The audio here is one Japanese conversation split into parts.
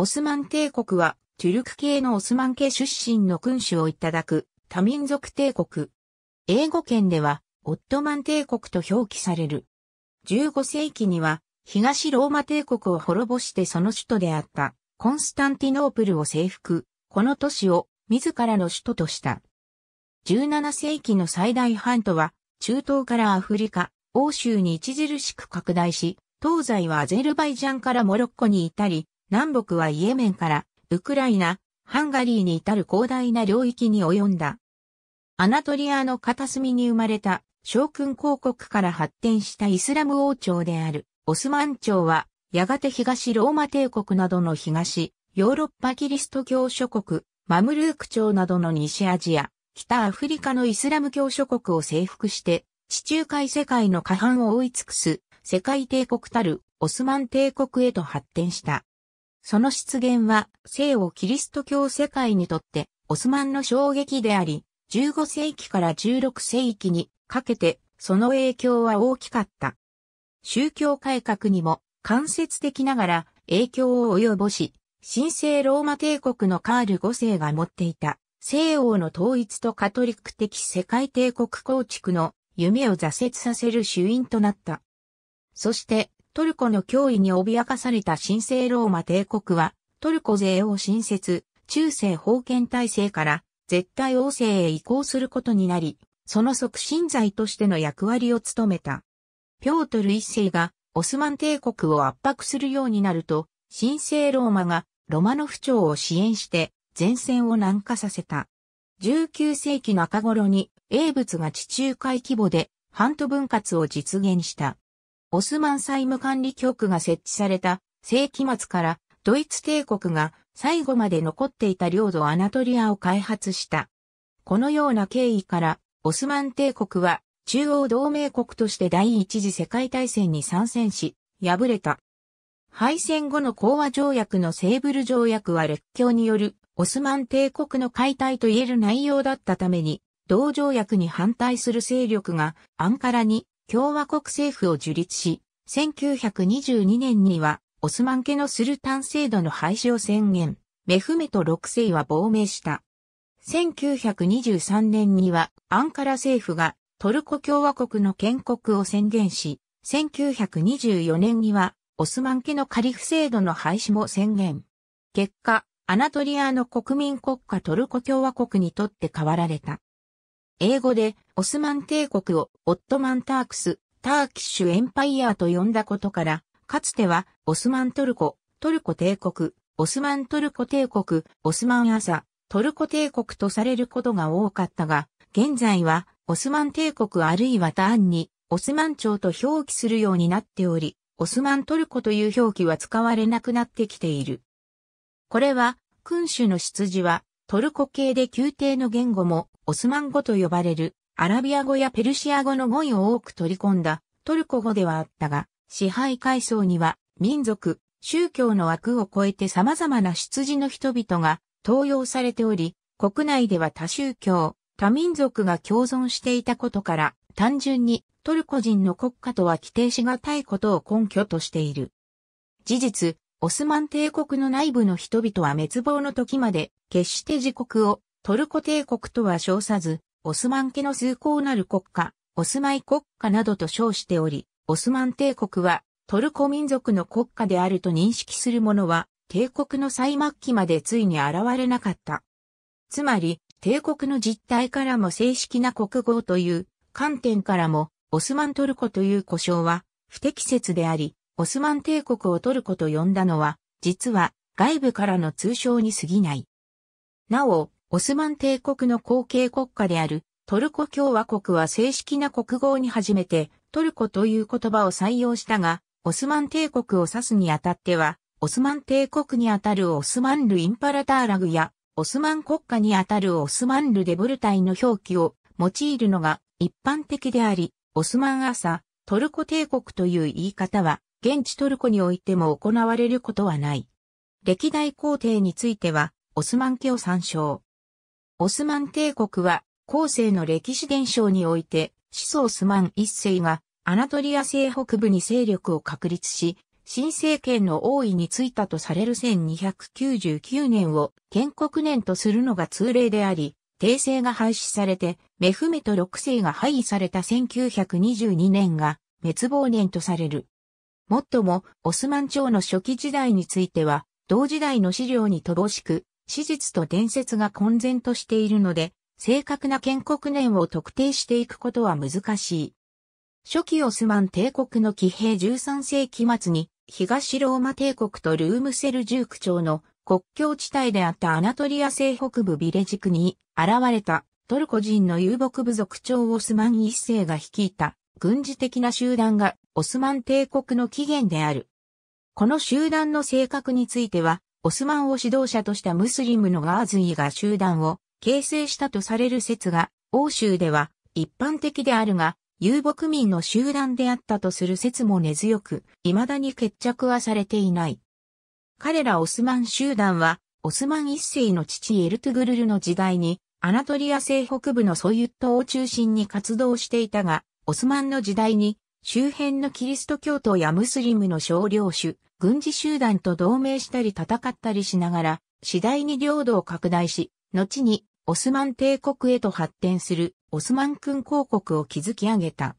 オスマン帝国は、トゥルク系のオスマン系出身の君主をいただく、多民族帝国。英語圏では、オットマン帝国と表記される。15世紀には、東ローマ帝国を滅ぼしてその首都であった、コンスタンティノープルを征服、この都市を自らの首都とした。17世紀の最大半島は、中東からアフリカ、欧州に著しく拡大し、東西はアゼルバイジャンからモロッコに至り、南北はイエメンからウクライナ、ハンガリーに至る広大な領域に及んだ。アナトリアの片隅に生まれた将軍公国から発展したイスラム王朝であるオスマン朝はやがて東ローマ帝国などの東、ヨーロッパキリスト教諸国、マムルーク朝などの西アジア、北アフリカのイスラム教諸国を征服して地中海世界の過半を追い尽くす世界帝国たるオスマン帝国へと発展した。その出現は西欧キリスト教世界にとってオスマンの衝撃であり、15世紀から16世紀にかけてその影響は大きかった。宗教改革にも間接的ながら影響を及ぼし、神聖ローマ帝国のカール5世が持っていた西欧の統一とカトリック的世界帝国構築の夢を挫折させる主因となった。そしてトルコの脅威に脅かされた神聖ローマ帝国は、トルコ勢を新設、中世封建体制から絶対王政へ移行することになり、その促進剤としての役割を務めた。ピョートル一世がオスマン帝国を圧迫するようになると、神聖ローマがロマノフ朝を支援して前線を南下させた。19世紀中頃に英仏が地中海規模でハント分割を実現した。オスマン債務管理局が設置された世紀末からドイツ帝国が最後まで残っていた領土アナトリアを開発した。このような経緯からオスマン帝国は中央同盟国として第一次世界大戦に参戦し、敗れた。敗戦後の講和条約のセーブル条約は列強によるオスマン帝国の解体と言える内容だったために、同条約に反対する勢力がアンカラに共和国政府を樹立し、1922年にはオスマン家のスルタン制度の廃止を宣言、メフメト6世は亡命した。1923年にはアンカラ政府がトルコ共和国の建国を宣言し、1924年にはオスマン家のカリフ制度の廃止も宣言。結果、アナトリアの国民国家トルコ共和国にとって変わられた。英語でオスマン帝国をオットマンタークス、ターキッシュエンパイアと呼んだことから、かつてはオスマントルコ、トルコ帝国、オスマントルコ帝国、オスマン朝、トルコ帝国とされることが多かったが、現在はオスマン帝国あるいはターンにオスマン朝と表記するようになっており、オスマントルコという表記は使われなくなってきている。これは、君主の出自はトルコ系で宮廷の言語もオスマン語と呼ばれるアラビア語やペルシア語の語彙を多く取り込んだトルコ語ではあったが、支配階層には民族、宗教の枠を超えて様々な出自の人々が登用されており、国内では多宗教、多民族が共存していたことから、単純にトルコ人の国家とは規定しがたいことを根拠としている。事実、オスマン帝国の内部の人々は滅亡の時まで決して自国をトルコ帝国とは称さず、オスマン家の崇高なる国家、オスマイ国家などと称しており、オスマン帝国はトルコ民族の国家であると認識する者は、帝国の最末期までついに現れなかった。つまり、帝国の実態からも正式な国語という観点からも、オスマントルコという呼称は不適切であり、オスマン帝国をトルコと呼んだのは、実は外部からの通称に過ぎない。なお、オスマン帝国の後継国家であるトルコ共和国は正式な国語に初めてトルコという言葉を採用したが、オスマン帝国を指すにあたっては、オスマン帝国にあたるオスマンル・インパラターラグや、オスマン国家にあたるオスマンル・デブルタイの表記を用いるのが一般的であり、オスマン朝、トルコ帝国という言い方は、現地トルコにおいても行われることはない。歴代皇帝については、オスマン家を参照。オスマン帝国は、後世の歴史伝承において、始祖オスマン一世が、アナトリア西北部に勢力を確立し、新政権の王位に就いたとされる1299年を建国年とするのが通例であり、帝政が廃止されて、メフメト6世が廃位された1922年が滅亡年とされる。もっとも、オスマン朝の初期時代については、同時代の資料に乏しく、史実と伝説が混然としているので、正確な建国年を特定していくことは難しい。初期オスマン帝国の騎兵13世紀末に、東ローマ帝国とルームセルジューク朝の国境地帯であったアナトリア西北部ビレジクに現れたトルコ人の遊牧部族長オスマン一世が率いた軍事的な集団がオスマン帝国の起源である。この集団の性格についてはオスマンを指導者としたムスリムのガーズイが集団を形成したとされる説が、欧州では一般的であるが、遊牧民の集団であったとする説も根強く、未だに決着はされていない。彼らオスマン集団は、オスマン一世の父エルトゥグルルの時代に、アナトリア西北部のソユットを中心に活動していたが、オスマンの時代に周辺のキリスト教徒やムスリムの少量種、軍事集団と同盟したり戦ったりしながら、次第に領土を拡大し、後にオスマン帝国へと発展するオスマン君公国を築き上げた。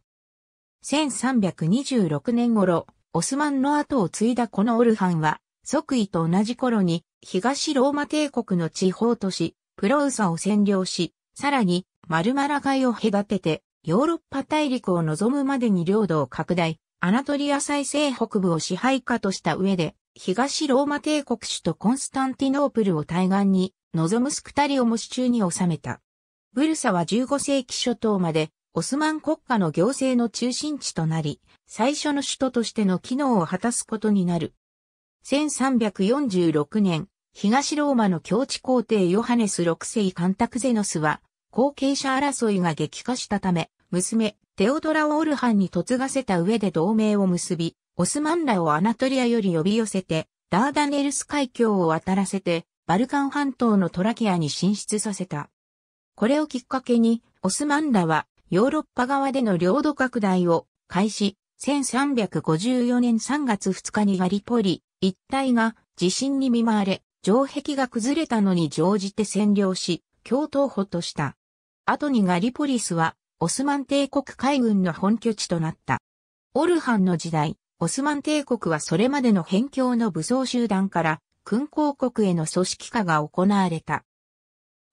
1326年頃、オスマンの後を継いだこのオルハンは、即位と同じ頃に東ローマ帝国の地方都市、プロウサを占領し、さらにマルマラ海を隔ててヨーロッパ大陸を望むまでに領土を拡大、アナトリア最西北部を支配下とした上で、東ローマ帝国首都コンスタンティノープルを対岸に、望むスクタリオも手中に収めた。ブルサは15世紀初頭まで、オスマン国家の行政の中心地となり、最初の首都としての機能を果たすことになる。1346年、東ローマの境地皇帝ヨハネス6世カンタクゼノスは、後継者争いが激化したため、娘、テオドラ・オールハンに嫁がせた上で同盟を結び、オスマンらをアナトリアより呼び寄せて、ダーダネルス海峡を渡らせて、バルカン半島のトラキアに進出させた。これをきっかけに、オスマンらは、ヨーロッパ側での領土拡大を開始、1354年3月2日にガリポリ一帯が地震に見舞われ、城壁が崩れたのに乗じて占領し、京東保とした。後にガリポリスはオスマン帝国海軍の本拠地となった。オルハンの時代、オスマン帝国はそれまでの辺境の武装集団から軍公国への組織化が行われた。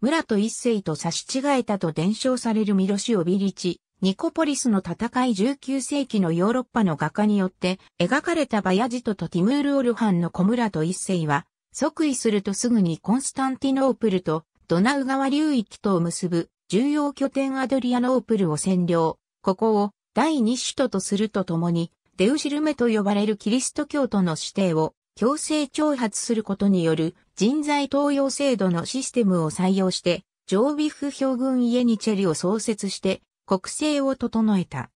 村と一世と差し違えたと伝承されるミロシオビリチ、ニコポリスの戦い19世紀のヨーロッパの画家によって描かれたバヤジトとティムール・オルハンの小村と一世は即位するとすぐにコンスタンティノープルとドナウ川流域とを結ぶ重要拠点アドリアノープルを占領。ここを第二首都とするとともに、デウシルメと呼ばれるキリスト教徒の指定を強制挑発することによる人材登用制度のシステムを採用して、常備フ評軍イエニチェリを創設して国政を整えた。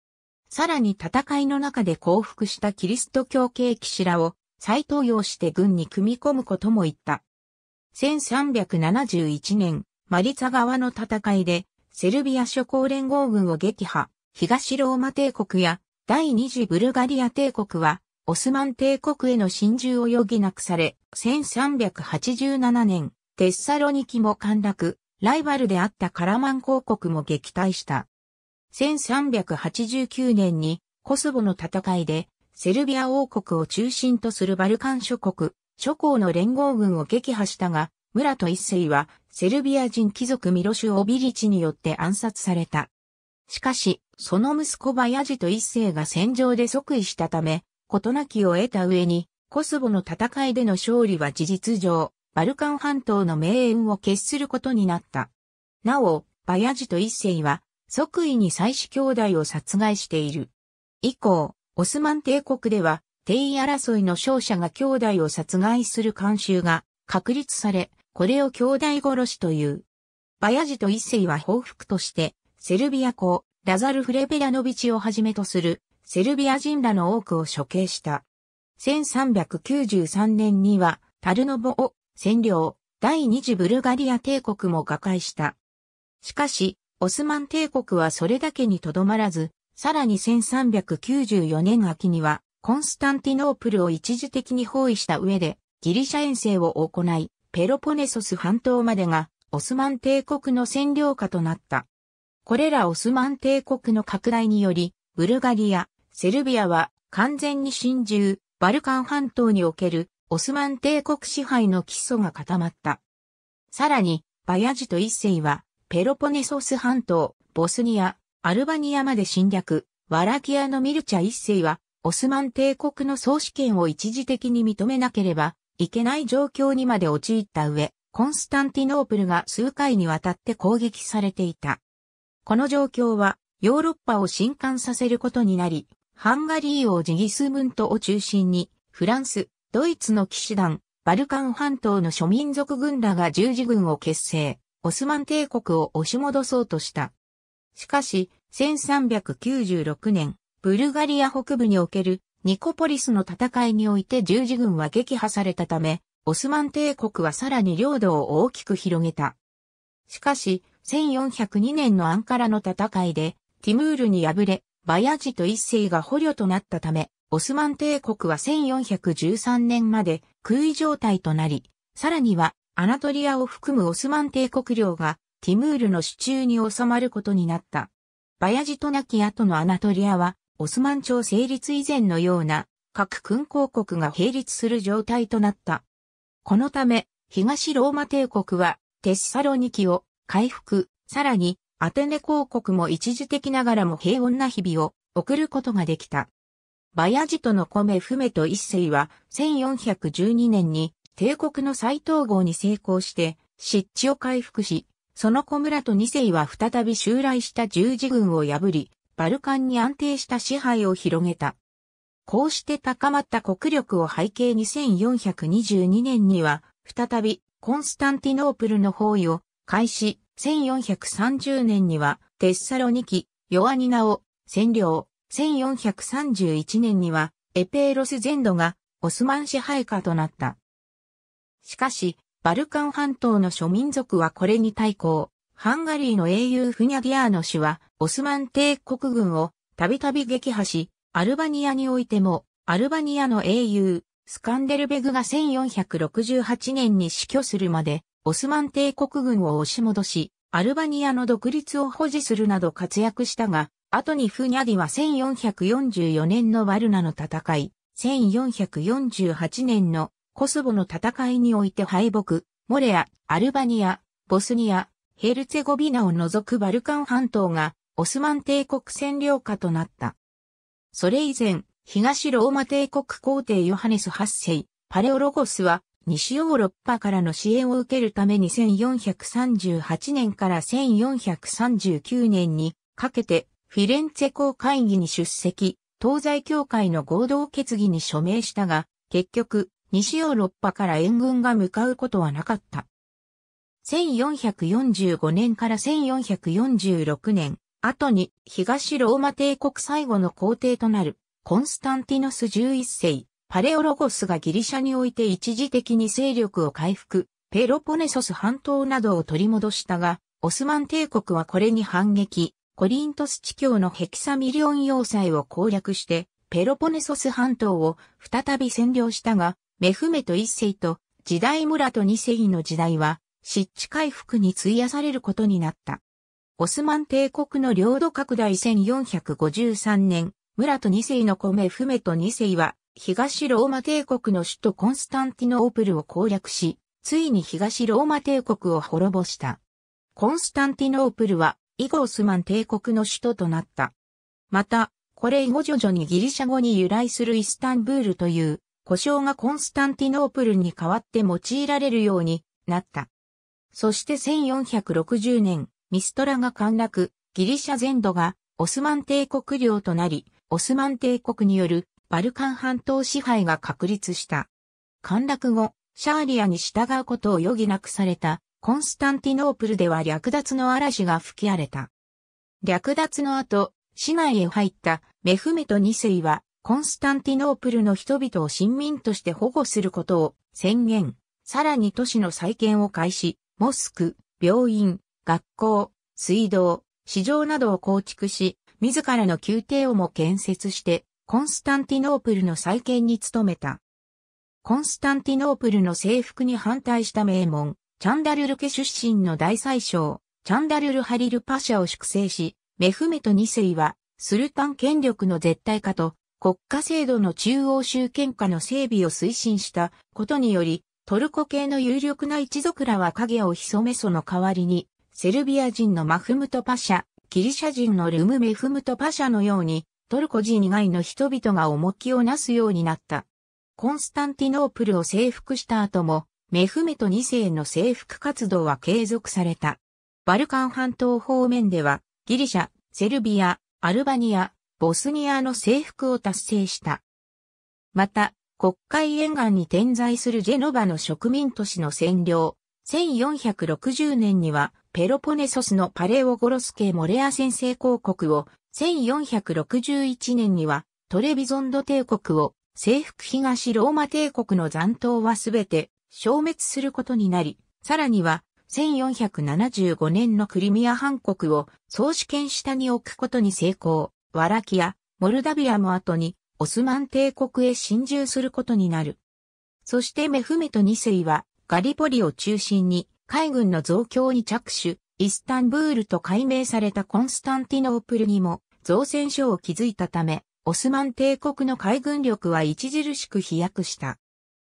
さらに戦いの中で降伏したキリスト教系騎士らを再登用して軍に組み込むことも言った。1371年、マリツァ川の戦いで、セルビア諸侯連合軍を撃破、東ローマ帝国や第二次ブルガリア帝国は、オスマン帝国への侵入を余儀なくされ、1387年、テッサロニキも陥落、ライバルであったカラマン公国も撃退した。1389年にコスボの戦いで、セルビア王国を中心とするバルカン諸国、諸侯の連合軍を撃破したが、村と一世はセルビア人貴族ミロシュ・オビリチによって暗殺された。しかし、その息子バヤジと一世が戦場で即位したため、事なきを得た上に、コスボの戦いでの勝利は事実上、バルカン半島の命運を決することになった。なお、バヤジと一世は、即位に妻子兄弟を殺害している。以降、オスマン帝国では、定位争いの勝者が兄弟を殺害する慣習が確立され、これを兄弟殺しという。バヤジと一世は報復として、セルビア公、ラザル・フレベラノビチをはじめとする、セルビア人らの多くを処刑した。1393年には、タルノボを占領、第二次ブルガリア帝国も瓦解した。しかし、オスマン帝国はそれだけにとどまらず、さらに1394年秋には、コンスタンティノープルを一時的に包囲した上で、ギリシャ遠征を行い、ペロポネソス半島までがオスマン帝国の占領下となった。これらオスマン帝国の拡大により、ブルガリア、セルビアは完全に侵入、バルカン半島におけるオスマン帝国支配の基礎が固まった。さらに、バヤジと一世は、ペロポネソス半島、ボスニア、アルバニアまで侵略、ワラキアのミルチャ一世は、オスマン帝国の総主権を一時的に認めなければ、いけない状況にまで陥った上、コンスタンティノープルが数回にわたって攻撃されていた。この状況はヨーロッパを震撼させることになり、ハンガリー王ジギスムントを中心に、フランス、ドイツの騎士団、バルカン半島の諸民族軍らが十字軍を結成、オスマン帝国を押し戻そうとした。しかし、1396年、ブルガリア北部におけるニコポリスの戦いにおいて十字軍は撃破されたため、オスマン帝国はさらに領土を大きく広げた。しかし、1402年のアンカラの戦いで、ティムールに敗れ、バヤジと一世が捕虜となったため、オスマン帝国は1413年まで空位状態となり、さらには、アナトリアを含むオスマン帝国領が、ティムールの手中に収まることになった。バヤジと亡き後のアナトリアは、オスマン朝成立以前のような各君公国が並立する状態となった。このため、東ローマ帝国はテッサロニキを回復、さらにアテネ公国も一時的ながらも平穏な日々を送ることができた。バヤジトの米メと一世は1412年に帝国の再統合に成功して湿地を回復し、その小村と二世は再び襲来した十字軍を破り、バルカンに安定した支配を広げた。こうして高まった国力を背景に1422年には、再びコンスタンティノープルの包囲を開始、1430年にはテッサロニキ、ヨアニナを占領、1431年にはエペーロス全土がオスマン支配下となった。しかし、バルカン半島の諸民族はこれに対抗、ハンガリーの英雄フニャディアーノ氏は、オスマン帝国軍をたびたび撃破し、アルバニアにおいても、アルバニアの英雄、スカンデルベグが1468年に死去するまで、オスマン帝国軍を押し戻し、アルバニアの独立を保持するなど活躍したが、後にフニャディは1444年のワルナの戦い、1448年のコスボの戦いにおいて敗北、モレア、アルバニア、ボスニア、ヘルツェゴビナを除くバルカン半島がオスマン帝国占領下となった。それ以前、東ローマ帝国皇帝ヨハネス8世、パレオロゴスは西ヨーロッパからの支援を受けるために1438年から1439年にかけてフィレンツェ公会議に出席、東西教会の合同決議に署名したが、結局、西ヨーロッパから援軍が向かうことはなかった。1445年から1446年、後に東ローマ帝国最後の皇帝となるコンスタンティノス11世、パレオロゴスがギリシャにおいて一時的に勢力を回復、ペロポネソス半島などを取り戻したが、オスマン帝国はこれに反撃、コリントス地境のヘキサミリオン要塞を攻略して、ペロポネソス半島を再び占領したが、メフメト1世と時代村と2世の時代は、湿地回復に費やされることになった。オスマン帝国の領土拡大1453年、村と2世の米船と2世は、東ローマ帝国の首都コンスタンティノープルを攻略し、ついに東ローマ帝国を滅ぼした。コンスタンティノープルは、以後オスマン帝国の首都となった。また、これ以後徐々にギリシャ語に由来するイスタンブールという、故障がコンスタンティノープルに代わって用いられるようになった。そして1460年、ミストラが陥落、ギリシャ全土がオスマン帝国領となり、オスマン帝国によるバルカン半島支配が確立した。陥落後、シャーリアに従うことを余儀なくされたコンスタンティノープルでは略奪の嵐が吹き荒れた。略奪の後、市内へ入ったメフメトス世はコンスタンティノープルの人々を親民として保護することを宣言、さらに都市の再建を開始、モスク、病院、学校、水道、市場などを構築し、自らの宮廷をも建設して、コンスタンティノープルの再建に努めた。コンスタンティノープルの征服に反対した名門、チャンダルル家出身の大宰相、チャンダルルハリルパシャを粛清し、メフメト2世は、スルタン権力の絶対化と、国家制度の中央集権化の整備を推進したことにより、トルコ系の有力な一族らは影を潜めその代わりに、セルビア人のマフムトパシャ、ギリシャ人のルムメフムトパシャのように、トルコ人以外の人々が重きをなすようになった。コンスタンティノープルを征服した後も、メフメト2世の征服活動は継続された。バルカン半島方面では、ギリシャ、セルビア、アルバニア、ボスニアの征服を達成した。また、国会沿岸に点在するジェノバの植民都市の占領。1460年にはペロポネソスのパレオゴロス系モレア先制公国を、1461年にはトレビゾンド帝国を、征服東ローマ帝国の残党はすべて消滅することになり、さらには1475年のクリミア半国を総主権下に置くことに成功。ワラキア、モルダビアも後にオスマン帝国へ侵入することになる。そしてメフメト2世はガリポリを中心に海軍の増強に着手、イスタンブールと改名されたコンスタンティノープルにも造船所を築いたため、オスマン帝国の海軍力は著しく飛躍した。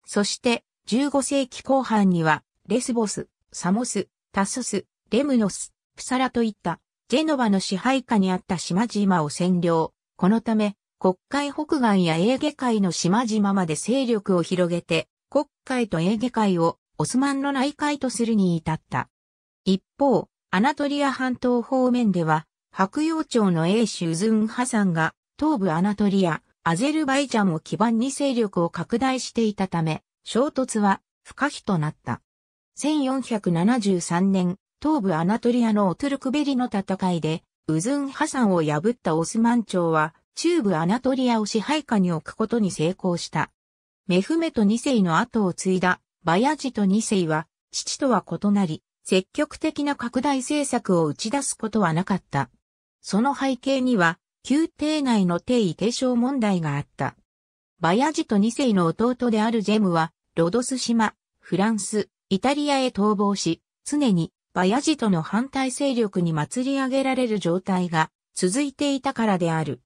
そして15世紀後半にはレスボス、サモス、タソス、レムノス、プサラといったジェノバの支配下にあった島々を占領。このため、国会北岸やエーゲ海の島々まで勢力を広げて、国会とエーゲ海をオスマンの内海とするに至った。一方、アナトリア半島方面では、白洋町の英州ズンハサンが、東部アナトリア、アゼルバイジャンを基盤に勢力を拡大していたため、衝突は不可避となった。1473年、東部アナトリアのオトゥルクベリの戦いで、ウズンハサンを破ったオスマン朝は、中部アナトリアを支配下に置くことに成功した。メフメト2世の後を継いだバヤジト2世は、父とは異なり、積極的な拡大政策を打ち出すことはなかった。その背景には、宮廷内の定位継承問題があった。バヤジト2世の弟であるジェムは、ロドス島、フランス、イタリアへ逃亡し、常にバヤジトの反対勢力に祭り上げられる状態が続いていたからである。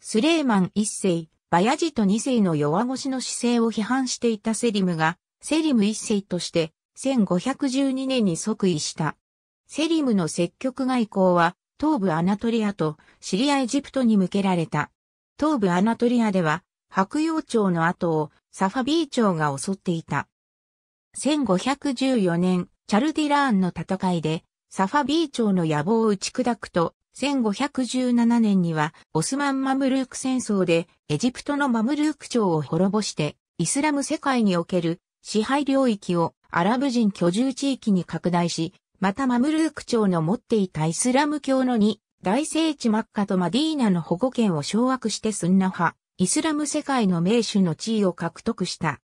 スレーマン一世、バヤジト二世の弱腰の姿勢を批判していたセリムが、セリム一世として、1512年に即位した。セリムの積極外交は、東部アナトリアとシリアエジプトに向けられた。東部アナトリアでは、白洋町の後をサファビー町が襲っていた。1514年、チャルディラーンの戦いで、サファビー町の野望を打ち砕くと、1517年にはオスマンマムルーク戦争でエジプトのマムルーク朝を滅ぼしてイスラム世界における支配領域をアラブ人居住地域に拡大し、またマムルーク朝の持っていたイスラム教の2大聖地マッカとマディーナの保護権を掌握してスンナ派、イスラム世界の名手の地位を獲得した。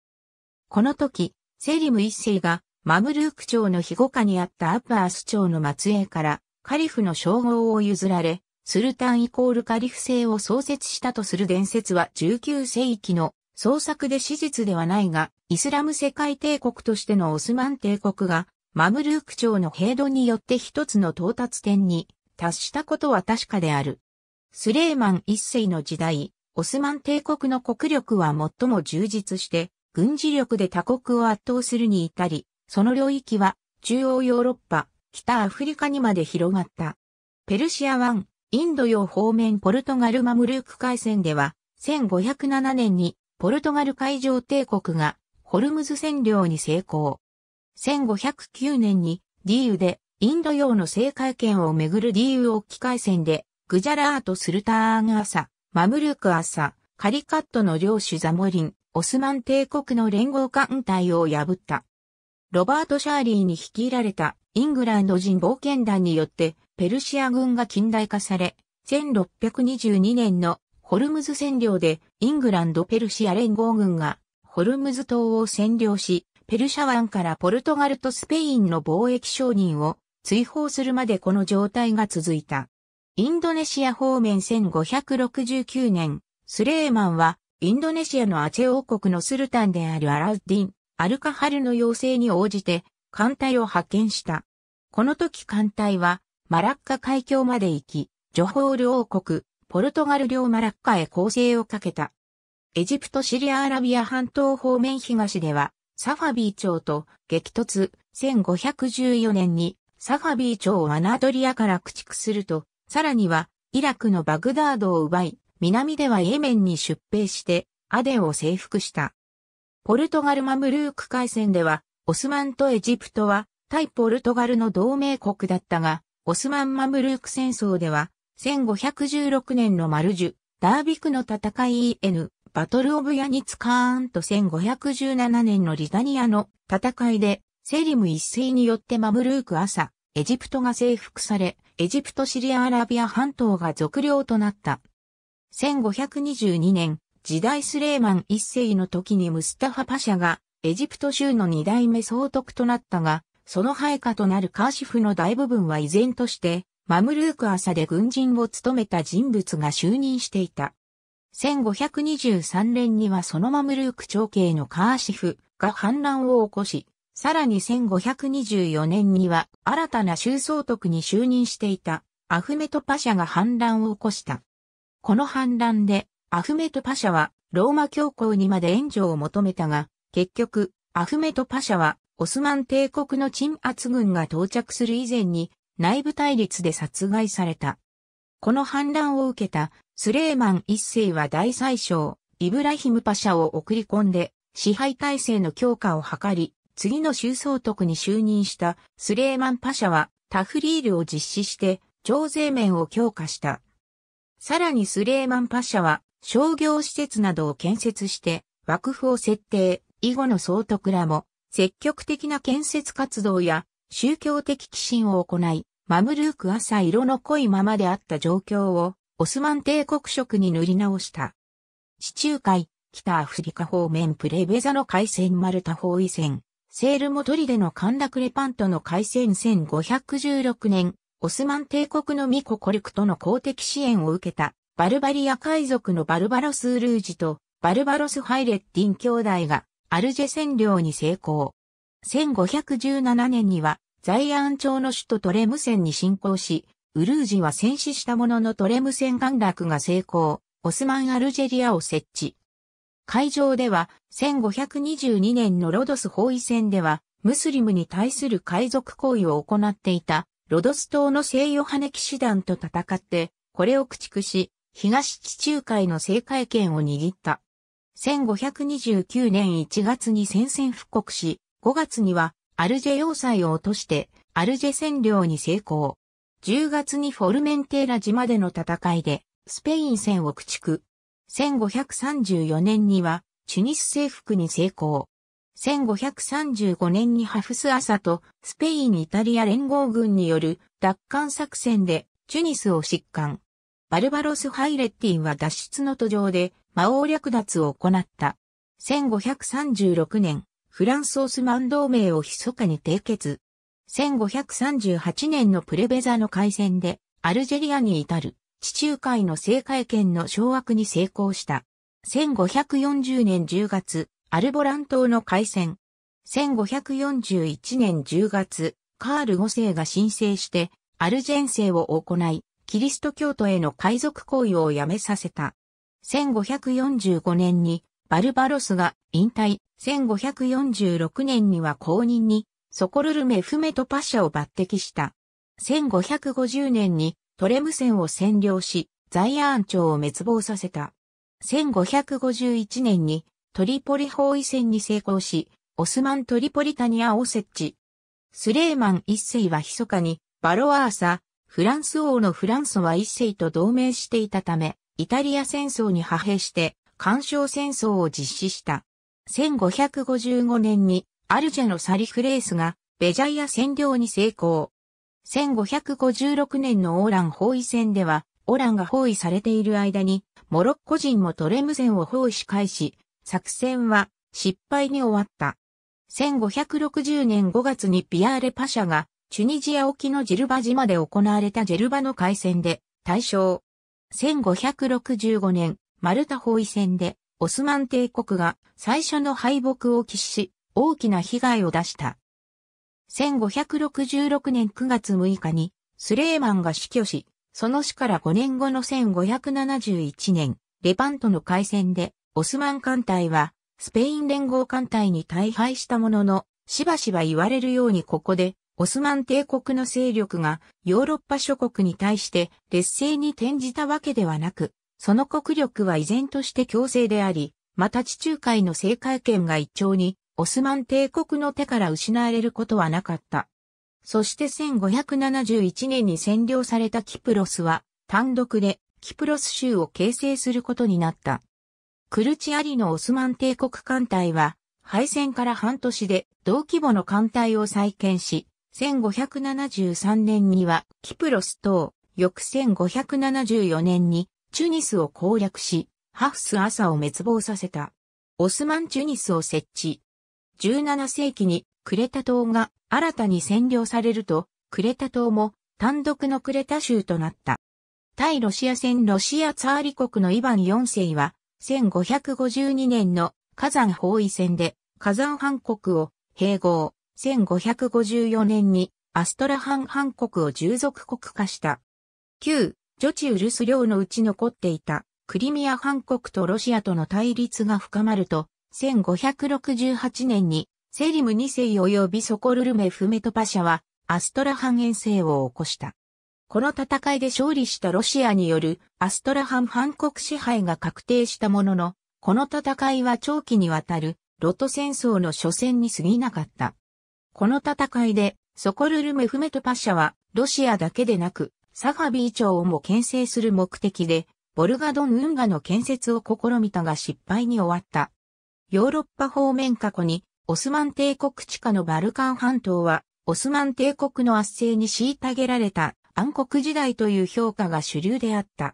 この時、セリム一世がマムルーク朝の庇護下にあったアッパース朝の末裔からカリフの称号を譲られ、スルタンイコールカリフ制を創設したとする伝説は19世紀の創作で史実ではないが、イスラム世界帝国としてのオスマン帝国が、マムルーク朝の平土によって一つの到達点に達したことは確かである。スレーマン一世の時代、オスマン帝国の国力は最も充実して、軍事力で他国を圧倒するに至り、その領域は中央ヨーロッパ、北アフリカにまで広がった。ペルシア湾、インド洋方面ポルトガルマムルーク海戦では、1507年にポルトガル海上帝国がホルムズ占領に成功。1509年にディーユでインド洋の政海権をめぐるディーユ沖海戦でグジャラート・スルターン・アサ、マムルーク・アサ、カリカットの領主ザモリン、オスマン帝国の連合艦隊を破った。ロバート・シャーリーに率いられたイングランド人冒険団によってペルシア軍が近代化され、1622年のホルムズ占領でイングランド・ペルシア連合軍がホルムズ島を占領し、ペルシャ湾からポルトガルとスペインの貿易商人を追放するまでこの状態が続いた。インドネシア方面1569年、スレーマンはインドネシアのアチェ王国のスルタンであるアラウディン、アルカハルの要請に応じて艦隊を派遣した。この時艦隊は、マラッカ海峡まで行き、ジョホール王国、ポルトガル領マラッカへ攻勢をかけた。エジプトシリアアラビア半島方面東では、サファビー町と激突、1514年にサファビー町をアナドリアから駆逐すると、さらにはイラクのバグダードを奪い、南ではイエメンに出兵して、アデンを征服した。ポルトガルマムルーク海戦では、オスマンとエジプトは対ポルトガルの同盟国だったが、オスマンマムルーク戦争では、1516年のマルジュ、ダービクの戦い EN、バトルオブヤニツカーンと1517年のリザニアの戦いで、セリム一世によってマムルーク朝、エジプトが征服され、エジプトシリアアラビア半島が属領となった。1522年、時代スレーマン一世の時にムスタファパシャがエジプト州の二代目総督となったが、その配下となるカーシフの大部分は依然として、マムルーク朝で軍人を務めた人物が就任していた。1523年にはそのマムルーク長兄のカーシフが反乱を起こし、さらに1524年には新たな州総督に就任していたアフメトパシャが反乱を起こした。この反乱でアフメトパシャはローマ教皇にまで援助を求めたが、結局、アフメトパシャは、オスマン帝国の鎮圧軍が到着する以前に、内部対立で殺害された。この反乱を受けた、スレーマン一世は大宰相、イブラヒムパシャを送り込んで、支配体制の強化を図り、次の州総督に就任したスレーマンパシャはタフリールを実施して徴税面を強化した。さらにスレーマンパシャは商業施設などを建設して枠府を設定、以後の総督らも、積極的な建設活動や宗教的寄進を行い、マムルーク朝色の濃いままであった状況を、オスマン帝国色に塗り直した。地中海、北アフリカ方面プレベザの海戦マルタ包囲戦、セールモトリでの陥落レパントの海戦1516年、オスマン帝国のミココルクとの公的支援を受けた、バルバリア海賊のバルバロス・ウルージと、バルバロス・ハイレッディン兄弟が、アルジェ占領に成功。1517年には、在安朝の首都トレム戦に侵攻し、ウルージは戦死したもののトレム戦陥落が成功、オスマン・アルジェリアを設置。会場では、1522年のロドス包囲戦では、ムスリムに対する海賊行為を行っていた、ロドス島の聖ヨハネ騎士団と戦って、これを駆逐し、東地中海の政界権を握った。1529年1月に戦線復刻し、5月にはアルジェ要塞を落としてアルジェ占領に成功。10月にフォルメンテーラ島での戦いでスペイン戦を駆逐。1534年にはチュニス征服に成功。1535年にハフス朝とスペイン・イタリア連合軍による奪還作戦でチュニスを疾患。バルバロス・ハイレッティンは脱出の途上で魔王略奪を行った。1536年、フランスオスマン同盟を密かに締結。1538年のプレベザの海戦で、アルジェリアに至る地中海の政界権の掌握に成功した。1540年10月、アルボラン島の海戦。1541年10月、カール5世が申請して、アルジェン制を行い、キリスト教徒への海賊行為をやめさせた。1545年にバルバロスが引退、1546年には後任にソコルルメフメトパシャを抜擢した。1550年にトレム戦を占領し、ザイアーン朝を滅亡させた。1551年にトリポリ包囲戦に成功し、オスマントリポリタニアを設置。スレーマン一世は密かに、バロアーサ、フランス王のフランソは一世と同盟していたため、イタリア戦争に派兵して、干渉戦争を実施した。1555年にアルジェのサリフレースがベジャイア占領に成功。1556年のオーラン包囲戦では、オランが包囲されている間に、モロッコ人もトレム戦を包囲し返し、作戦は失敗に終わった。1560年5月にピアーレパシャが、チュニジア沖のジルバ島で行われたジェルバの海戦で、大勝。1565年、マルタ包囲戦で、オスマン帝国が最初の敗北を喫し、大きな被害を出した。1566年9月6日に、スレーマンが死去し、その死から5年後の1571年、レパントの海戦で、オスマン艦隊は、スペイン連合艦隊に大敗したものの、しばしば言われるようにここで、オスマン帝国の勢力がヨーロッパ諸国に対して劣勢に転じたわけではなく、その国力は依然として強制であり、また地中海の政界権が一丁にオスマン帝国の手から失われることはなかった。そして1571年に占領されたキプロスは単独でキプロス州を形成することになった。クルチアリのオスマン帝国艦隊は敗戦から半年で同規模の艦隊を再建し、1573年にはキプロス等、翌1574年にチュニスを攻略し、ハフス朝を滅亡させた。オスマンチュニスを設置。17世紀にクレタ島が新たに占領されると、クレタ島も単独のクレタ州となった。対ロシア戦ロシアツァーリ国のイヴァン4世は、1552年の火山包囲戦で火山半国を併合。1554年にアストラハンン国を従属国化した。旧、ジョチウルス領のうち残っていたクリミアン国とロシアとの対立が深まると、1568年にセリム2世及びソコルルメフメトパシャはアストラハン遠征を起こした。この戦いで勝利したロシアによるアストラハンン国支配が確定したものの、この戦いは長期にわたるロト戦争の初戦に過ぎなかった。この戦いで、ソコルルメフメトパシャは、ロシアだけでなく、サハビー朝をも牽制する目的で、ボルガドン運河の建設を試みたが失敗に終わった。ヨーロッパ方面過去に、オスマン帝国地下のバルカン半島は、オスマン帝国の圧政に虐げられた暗黒時代という評価が主流であった。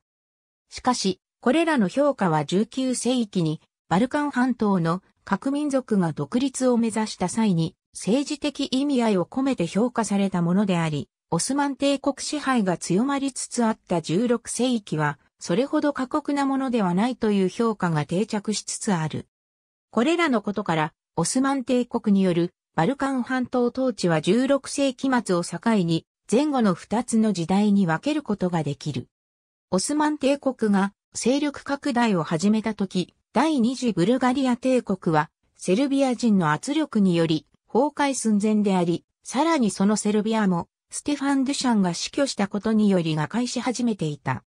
しかし、これらの評価は19世紀にバルカン半島の各民族が独立を目指した際に政治的意味合いを込めて評価されたものであり、オスマン帝国支配が強まりつつあった16世紀は、それほど過酷なものではないという評価が定着しつつある。これらのことから、オスマン帝国によるバルカン半島統治は16世紀末を境に、前後の2つの時代に分けることができる。オスマン帝国が勢力拡大を始めた時、第二次ブルガリア帝国は、セルビア人の圧力により崩壊寸前であり、さらにそのセルビアも、ステファン・デュシャンが死去したことにより瓦解し始めていた。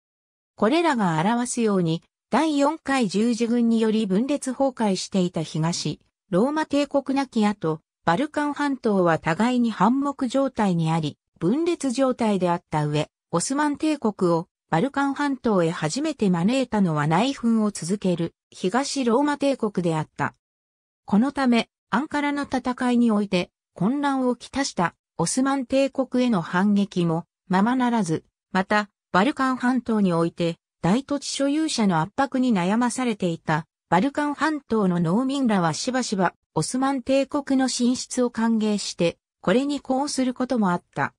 これらが表すように、第4回十字軍により分裂崩壊していた東、ローマ帝国なき後、バルカン半島は互いに反目状態にあり、分裂状態であった上、オスマン帝国をバルカン半島へ初めて招いたのは内紛を続ける東ローマ帝国であった。このため、アンカラの戦いにおいて混乱をきたしたオスマン帝国への反撃もままならず、またバルカン半島において大土地所有者の圧迫に悩まされていたバルカン半島の農民らはしばしばオスマン帝国の進出を歓迎して、これに呼応することもあった。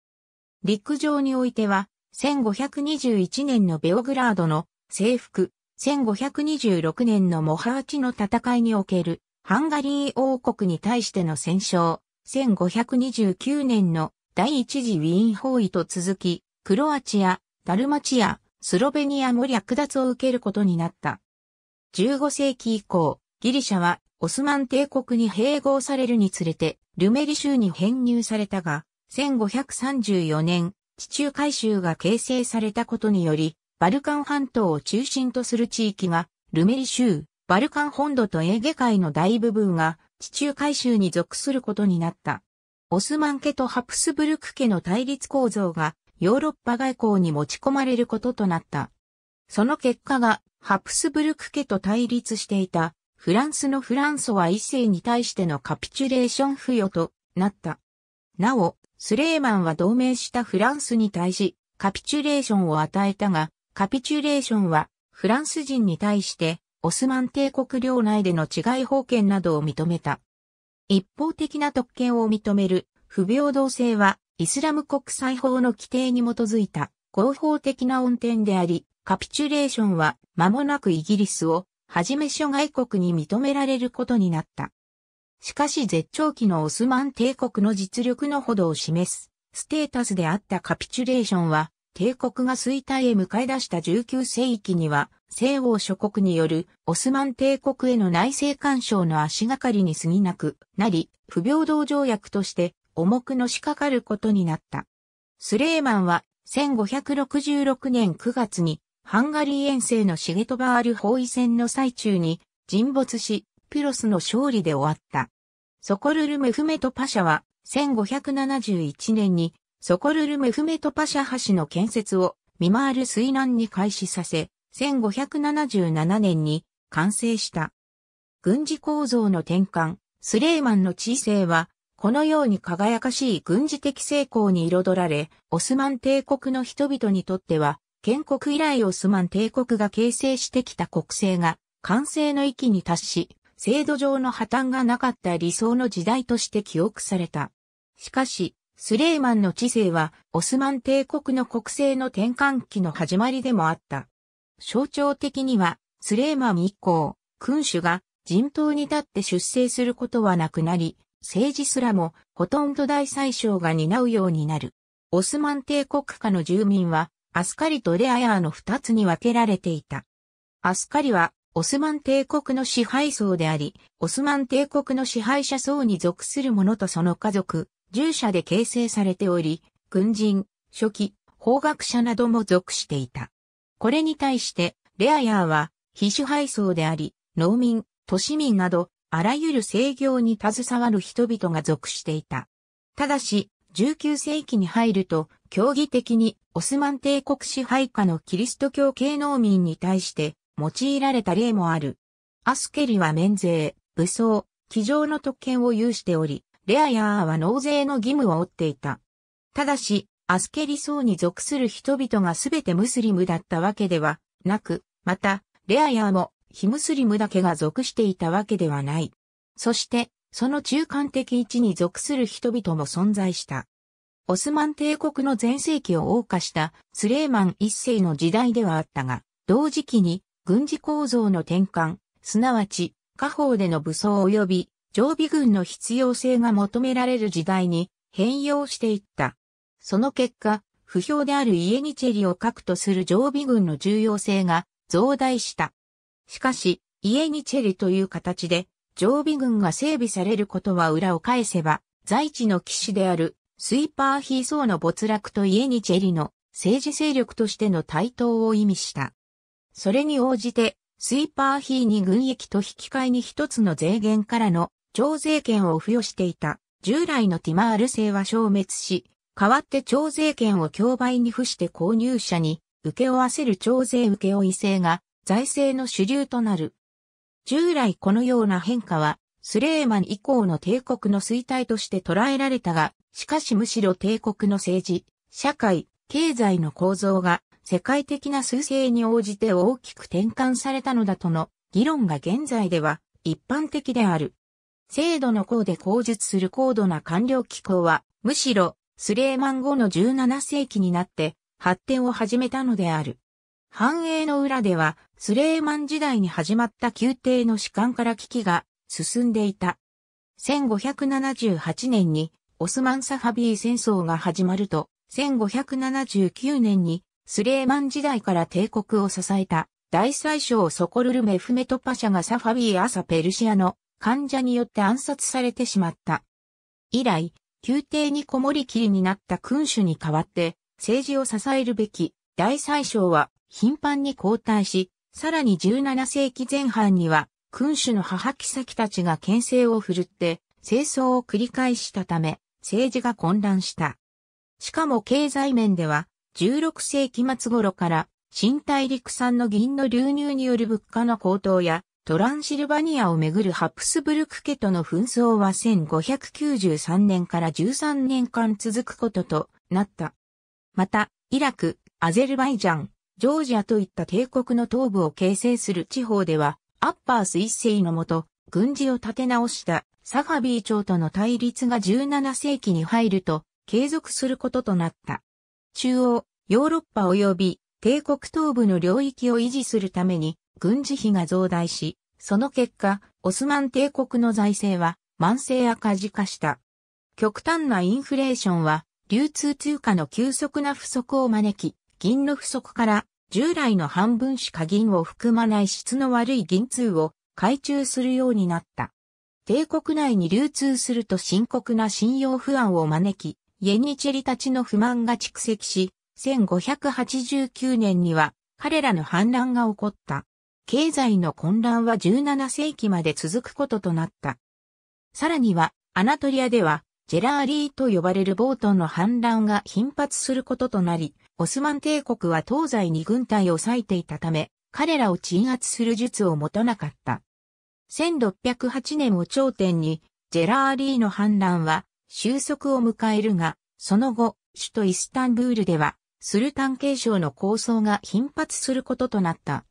陸上においては、1521年のベオグラードの征服、1526年のモハーチの戦いにおけるハンガリー王国に対しての戦勝、1529年の第一次ウィーン包囲と続き、クロアチア、ダルマチア、スロベニアも略奪を受けることになった。15世紀以降、ギリシャはオスマン帝国に併合されるにつれて、ルメリ州に編入されたが、1534年、地中海州が形成されたことにより、バルカン半島を中心とする地域が、ルメリ州、バルカン本土とエーゲ海の大部分が地中海州に属することになった。オスマン家とハプスブルク家の対立構造がヨーロッパ外交に持ち込まれることとなった。その結果がハプスブルク家と対立していたフランスのフランソワ一世に対してのカピチュレーション付与となった。なお、スレーマンは同盟したフランスに対しカピチュレーションを与えたが、カピチュレーションはフランス人に対してオスマン帝国領内での治外法権などを認めた。一方的な特権を認める不平等性はイスラム国際法の規定に基づいた合法的な恩典であり、カピチュレーションは間もなくイギリスをはじめ諸外国に認められることになった。しかし絶頂期のオスマン帝国の実力のほどを示すステータスであったカピチュレーションは帝国が衰退へ向かい出した19世紀には、西欧諸国によるオスマン帝国への内政干渉の足がかりに過ぎなくなり、不平等条約として重くのしかかることになった。スレーマンは1566年9月にハンガリー遠征のシゲトバール包囲戦の最中に沈没し、ピロスの勝利で終わった。ソコルルメフメトパシャは1571年にソコルルメフメトパシャ橋の建設を見回る水難に開始させ、1577年に完成した。軍事構造の転換、スレイマンの知性は、このように輝かしい軍事的成功に彩られ、オスマン帝国の人々にとっては、建国以来オスマン帝国が形成してきた国政が、完成の域に達し、制度上の破綻がなかった理想の時代として記憶された。しかし、スレイマンの治世は、オスマン帝国の国政の転換期の始まりでもあった。象徴的には、スレイマン以降、君主が人頭に立って出征することはなくなり、政治すらもほとんど大宰相が担うようになる。オスマン帝国下の住民は、アスカリとレアヤーの二つに分けられていた。アスカリは、オスマン帝国の支配層であり、オスマン帝国の支配者層に属する者とその家族、従者で形成されており、軍人、初期、法学者なども属していた。これに対して、レアヤーは、非主配層であり、農民、都市民など、あらゆる制業に携わる人々が属していた。ただし、19世紀に入ると、競技的にオスマン帝国支配下のキリスト教系農民に対して用いられた例もある。アスケリは免税、武装、騎乗の特権を有しており、レアヤーは納税の義務を負っていた。ただし、アスケリ層に属する人々がすべてムスリムだったわけではなく、また、レアヤーも非ムスリムだけが属していたわけではない。そして、その中間的位置に属する人々も存在した。オスマン帝国の全盛期を謳歌したスレーマン一世の時代ではあったが、同時期に軍事構造の転換、すなわち、下方での武装及び常備軍の必要性が求められる時代に変容していった。その結果、不評であるイエニチェリを核とする常備軍の重要性が増大した。しかし、イエニチェリという形で常備軍が整備されることは裏を返せば、在地の騎士であるスイパーヒーソーの没落とイエニチェリの政治勢力としての台頭を意味した。それに応じて、スイパーヒーに軍役と引き換えに一つの税源からの徴税権を付与していた従来のティマール制は消滅し、代わって徴税権を競売に付して購入者に受け負わせる徴税受負制が財政の主流となる。従来このような変化はスレーマン以降の帝国の衰退として捉えられたが、しかしむしろ帝国の政治、社会、経済の構造が世界的な趨勢に応じて大きく転換されたのだとの議論が現在では一般的である。制度の項で口述する高度な官僚機構は、むしろ、スレーマン後の17世紀になって発展を始めたのである。繁栄の裏では、スレーマン時代に始まった宮廷の士官から危機が進んでいた。1578年にオスマン・サファビー戦争が始まると、1579年にスレーマン時代から帝国を支えた大宰相ソコルルメフメトパシャがサファビー朝ペルシアの患者によって暗殺されてしまった。以来、宮廷にこもりきりになった君主に代わって、政治を支えるべき大宰相は頻繁に交代し、さらに17世紀前半には君主の母妃たちが牽制を振るって清掃を繰り返したため、政治が混乱した。しかも経済面では、16世紀末頃から新大陸産の銀の流入による物価の高騰やトランシルバニアをめぐるハプスブルク家との紛争は1593年から13年間続くこととなった。また、イラク、アゼルバイジャン、ジョージアといった帝国の東部を形成する地方では、アッパース一世のもと、軍事を立て直したサファビー朝との対立が17世紀に入ると、継続することとなった。中央、ヨーロッパ及び帝国東部の領域を維持するために、軍事費が増大し、その結果、オスマン帝国の財政は慢性赤字化した。極端なインフレーションは、流通通貨の急速な不足を招き、銀の不足から従来の半分しか銀を含まない質の悪い銀通を回中するようになった。帝国内に流通すると深刻な信用不安を招き、イェニチェリたちの不満が蓄積し、1589年には彼らの反乱が起こった。経済の混乱は17世紀まで続くこととなった。さらには、アナトリアでは、ジェラーリーと呼ばれるボートンの反乱が頻発することとなり、オスマン帝国は東西に軍隊を割いていたため、彼らを鎮圧する術を持たなかった。1608年を頂点に、ジェラーリーの反乱は収束を迎えるが、その後、首都イスタンブールでは、スルタン継承の構想が頻発することとなった。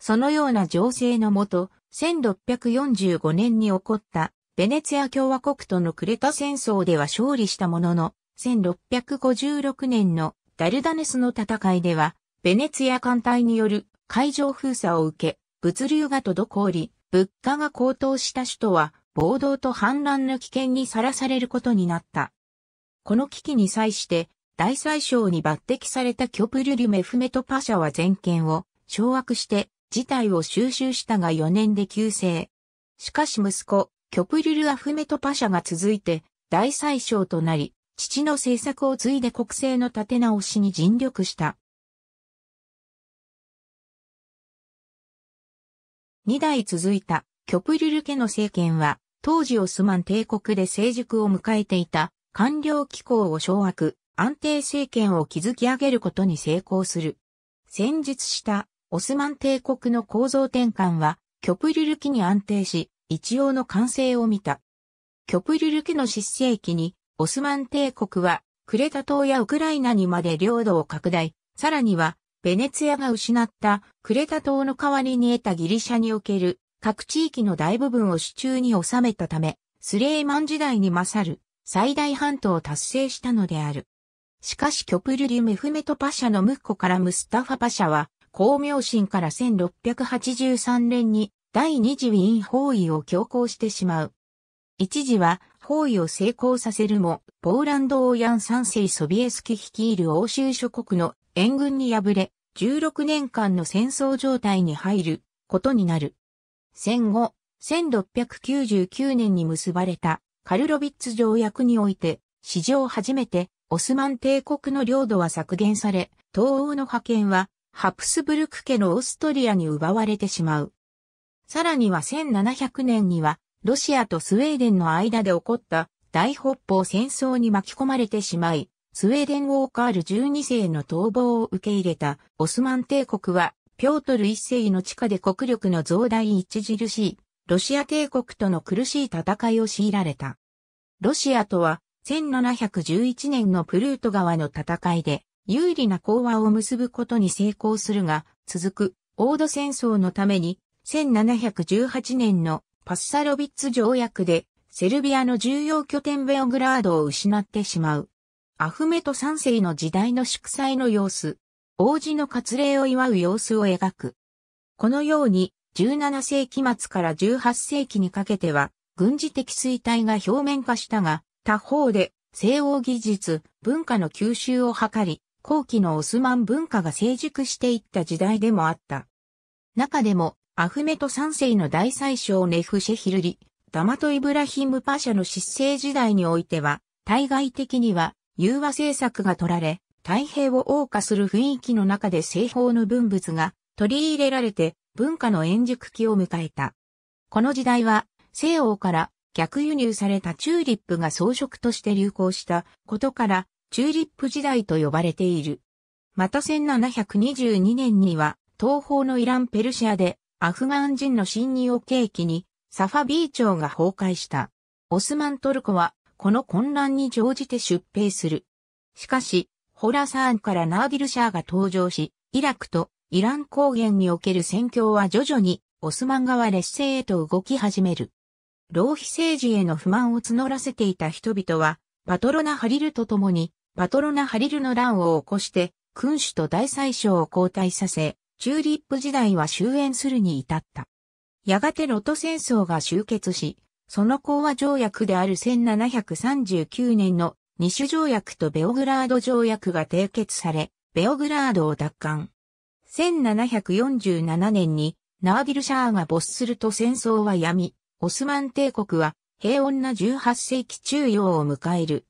そのような情勢のもと、1645年に起こったベネツィア共和国とのクレタ戦争では勝利したものの、1656年のダルダネスの戦いでは、ベネツィア艦隊による海上封鎖を受け、物流が滞り、物価が高騰した首都は暴動と反乱の危険にさらされることになった。この危機に際して、大宰相に抜擢されたキョプルリュメフメトパシャは全権を掌握して事態を収集したが4年で急成。しかし息子、キョプリル・アフメト・パシャが続いて大宰相となり、父の政策を継いで国政の立て直しに尽力した。2代続いたキョプリル家の政権は、当時オスマン帝国で成熟を迎えていた官僚機構を掌握、安定政権を築き上げることに成功する。戦術したオスマン帝国の構造転換は、キョプリル記に安定し、一応の完成を見た。キョプリル記の失勢期に、オスマン帝国は、クレタ島やウクライナにまで領土を拡大、さらには、ベネツィアが失ったクレタ島の代わりに得たギリシャにおける各地域の大部分を手中に収めたため、スレイマン時代に勝る最大半島を達成したのである。しかしキョプルリルメフメトパシャのムッコからムスタファパシャは光明神から1683年に第二次ウィーン包囲を強行してしまう。一時は包囲を成功させるも、ポーランド王ヤン三世ソビエスキ率いる欧州諸国の援軍に敗れ、16年間の戦争状態に入ることになる。戦後、1699年に結ばれたカルロビッツ条約において、史上初めてオスマン帝国の領土は削減され、東欧の覇権はハプスブルク家のオーストリアに奪われてしまう。さらには1700年には、ロシアとスウェーデンの間で起こった大北方戦争に巻き込まれてしまい、スウェーデンウォーカール12世の逃亡を受け入れたオスマン帝国は、ピョートル1世の地下で国力の増大著しい、ロシア帝国との苦しい戦いを強いられた。ロシアとは、1711年のプルート川の戦いで、有利な講和を結ぶことに成功するが、続く、オード戦争のために、1718年のパッサロビッツ条約で、セルビアの重要拠点ベオグラードを失ってしまう。アフメト三世の時代の祝祭の様子、王子の割礼を祝う様子を描く。このように、17世紀末から18世紀にかけては、軍事的衰退が表面化したが、他方で、西欧技術、文化の吸収を図り、後期のオスマン文化が成熟していった時代でもあった。中でも、アフメト三世の大宰相ネフシェヒルリ、ダマト・イブラヒム・パシャの失政時代においては、対外的には融和政策が取られ、太平を謳歌する雰囲気の中で西方の文物が取り入れられて文化の円熟期を迎えた。この時代は西欧から逆輸入されたチューリップが装飾として流行したことからチューリップ時代と呼ばれている。また1722年には、東方のイランペルシアで、アフガン人の侵入を契機に、サファビー朝が崩壊した。オスマントルコは、この混乱に乗じて出兵する。しかし、ホラサーンからナーディルシャーが登場し、イラクとイラン高原における戦況は徐々にオスマン側劣勢へと動き始める。浪費政治への不満を募らせていた人々は、パトロナ・ハリルと共にパトロナ・ハリルの乱を起こして、君主と大宰相を交代させ、チューリップ時代は終焉するに至った。やがてロト戦争が終結し、その講和条約である1739年の二種条約とベオグラード条約が締結され、ベオグラードを奪還。1747年にナービルシャーが没すると戦争はやみ、オスマン帝国は平穏な18世紀中央を迎える。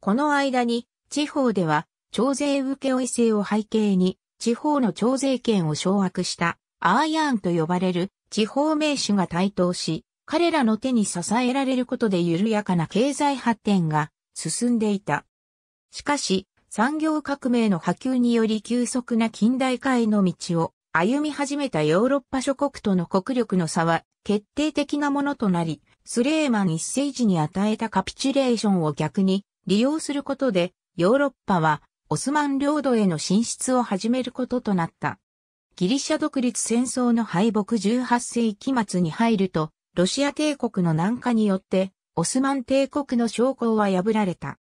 この間に地方では、徴税請負制を背景に、地方の徴税権を掌握したアーヤーンと呼ばれる地方名手が台頭し、彼らの手に支えられることで緩やかな経済発展が進んでいた。しかし、産業革命の波及により急速な近代化への道を歩み始めたヨーロッパ諸国との国力の差は決定的なものとなり、スレーマン一世時に与えたカピチュレーションを逆に利用することでヨーロッパはオスマン領土への進出を始めることとなった。ギリシャ独立戦争の敗北18世紀末に入ると、ロシア帝国の南下によって、オスマン帝国の将校は破られた。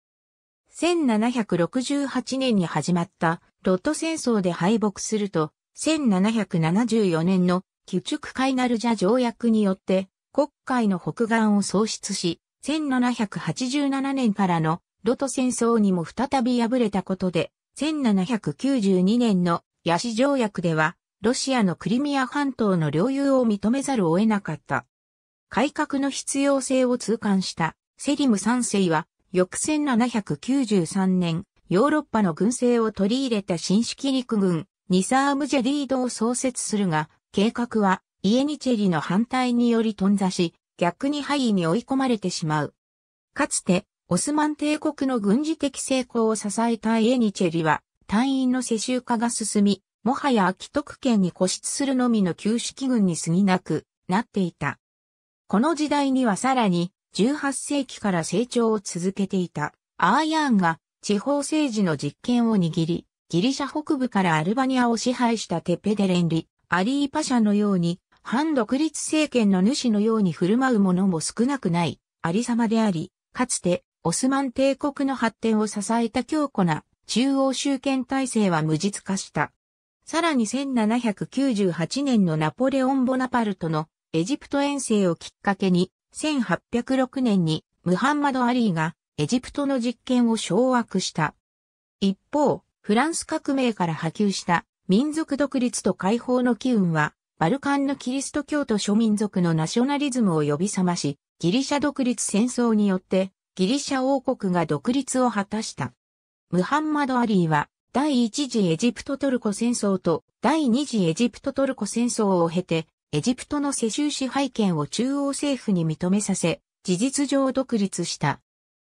1768年に始まったロット戦争で敗北すると、1774年の旧畜カイナルジャ条約によって、国会の北岸を創出し、1787年からのロト戦争にも再び敗れたことで、1792年のヤシ条約では、ロシアのクリミア半島の領有を認めざるを得なかった。改革の必要性を痛感したセリム三世は、翌1793年、ヨーロッパの軍政を取り入れた新式陸軍、ニサームジェディードを創設するが、計画はイエニチェリの反対により頓挫し、逆に敗位に追い込まれてしまう。かつて、オスマン帝国の軍事的成功を支えたエニチェリは、隊員の世襲化が進み、もはや既得権に固執するのみの旧式軍に過ぎなくなっていた。この時代にはさらに18世紀から成長を続けていたアーヤーンが地方政治の実権を握り、ギリシャ北部からアルバニアを支配したテペデレンリ、アリーパシャのように、反独立政権の主のように振る舞う者も少なくない、ありさまであり、かつてオスマン帝国の発展を支えた強固な中央集権体制は無実化した。さらに1798年のナポレオン・ボナパルトのエジプト遠征をきっかけに、1806年にムハンマド・アリーがエジプトの実権を掌握した。一方、フランス革命から波及した民族独立と解放の機運は、バルカンのキリスト教徒諸民族のナショナリズムを呼び覚まし、ギリシャ独立戦争によってギリシャ王国が独立を果たした。ムハンマド・アリーは、第一次エジプトトルコ戦争と第二次エジプトトルコ戦争を経て、エジプトの世襲支配権を中央政府に認めさせ、事実上独立した。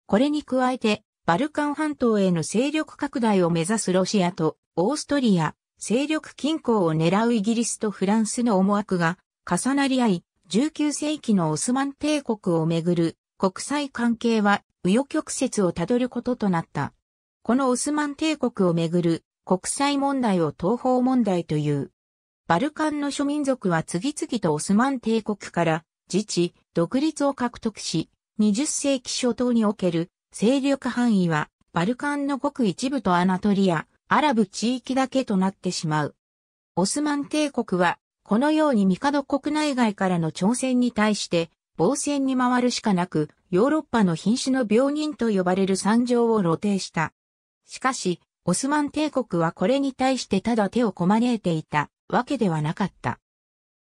これに加えて、バルカン半島への勢力拡大を目指すロシアとオーストリア、勢力均衡を狙うイギリスとフランスの思惑が重なり合い、19世紀のオスマン帝国をめぐる国際関係は紆余曲折をたどることとなった。このオスマン帝国をめぐる国際問題を東方問題という。バルカンの諸民族は次々とオスマン帝国から自治、独立を獲得し、20世紀初頭における勢力範囲はバルカンのごく一部とアナトリア、アラブ地域だけとなってしまう。オスマン帝国はこのように帝国内外からの挑戦に対して防戦に回るしかなく、ヨーロッパの品種の病人と呼ばれる惨状を露呈した。しかし、オスマン帝国はこれに対してただ手をこまねいていたわけではなかった。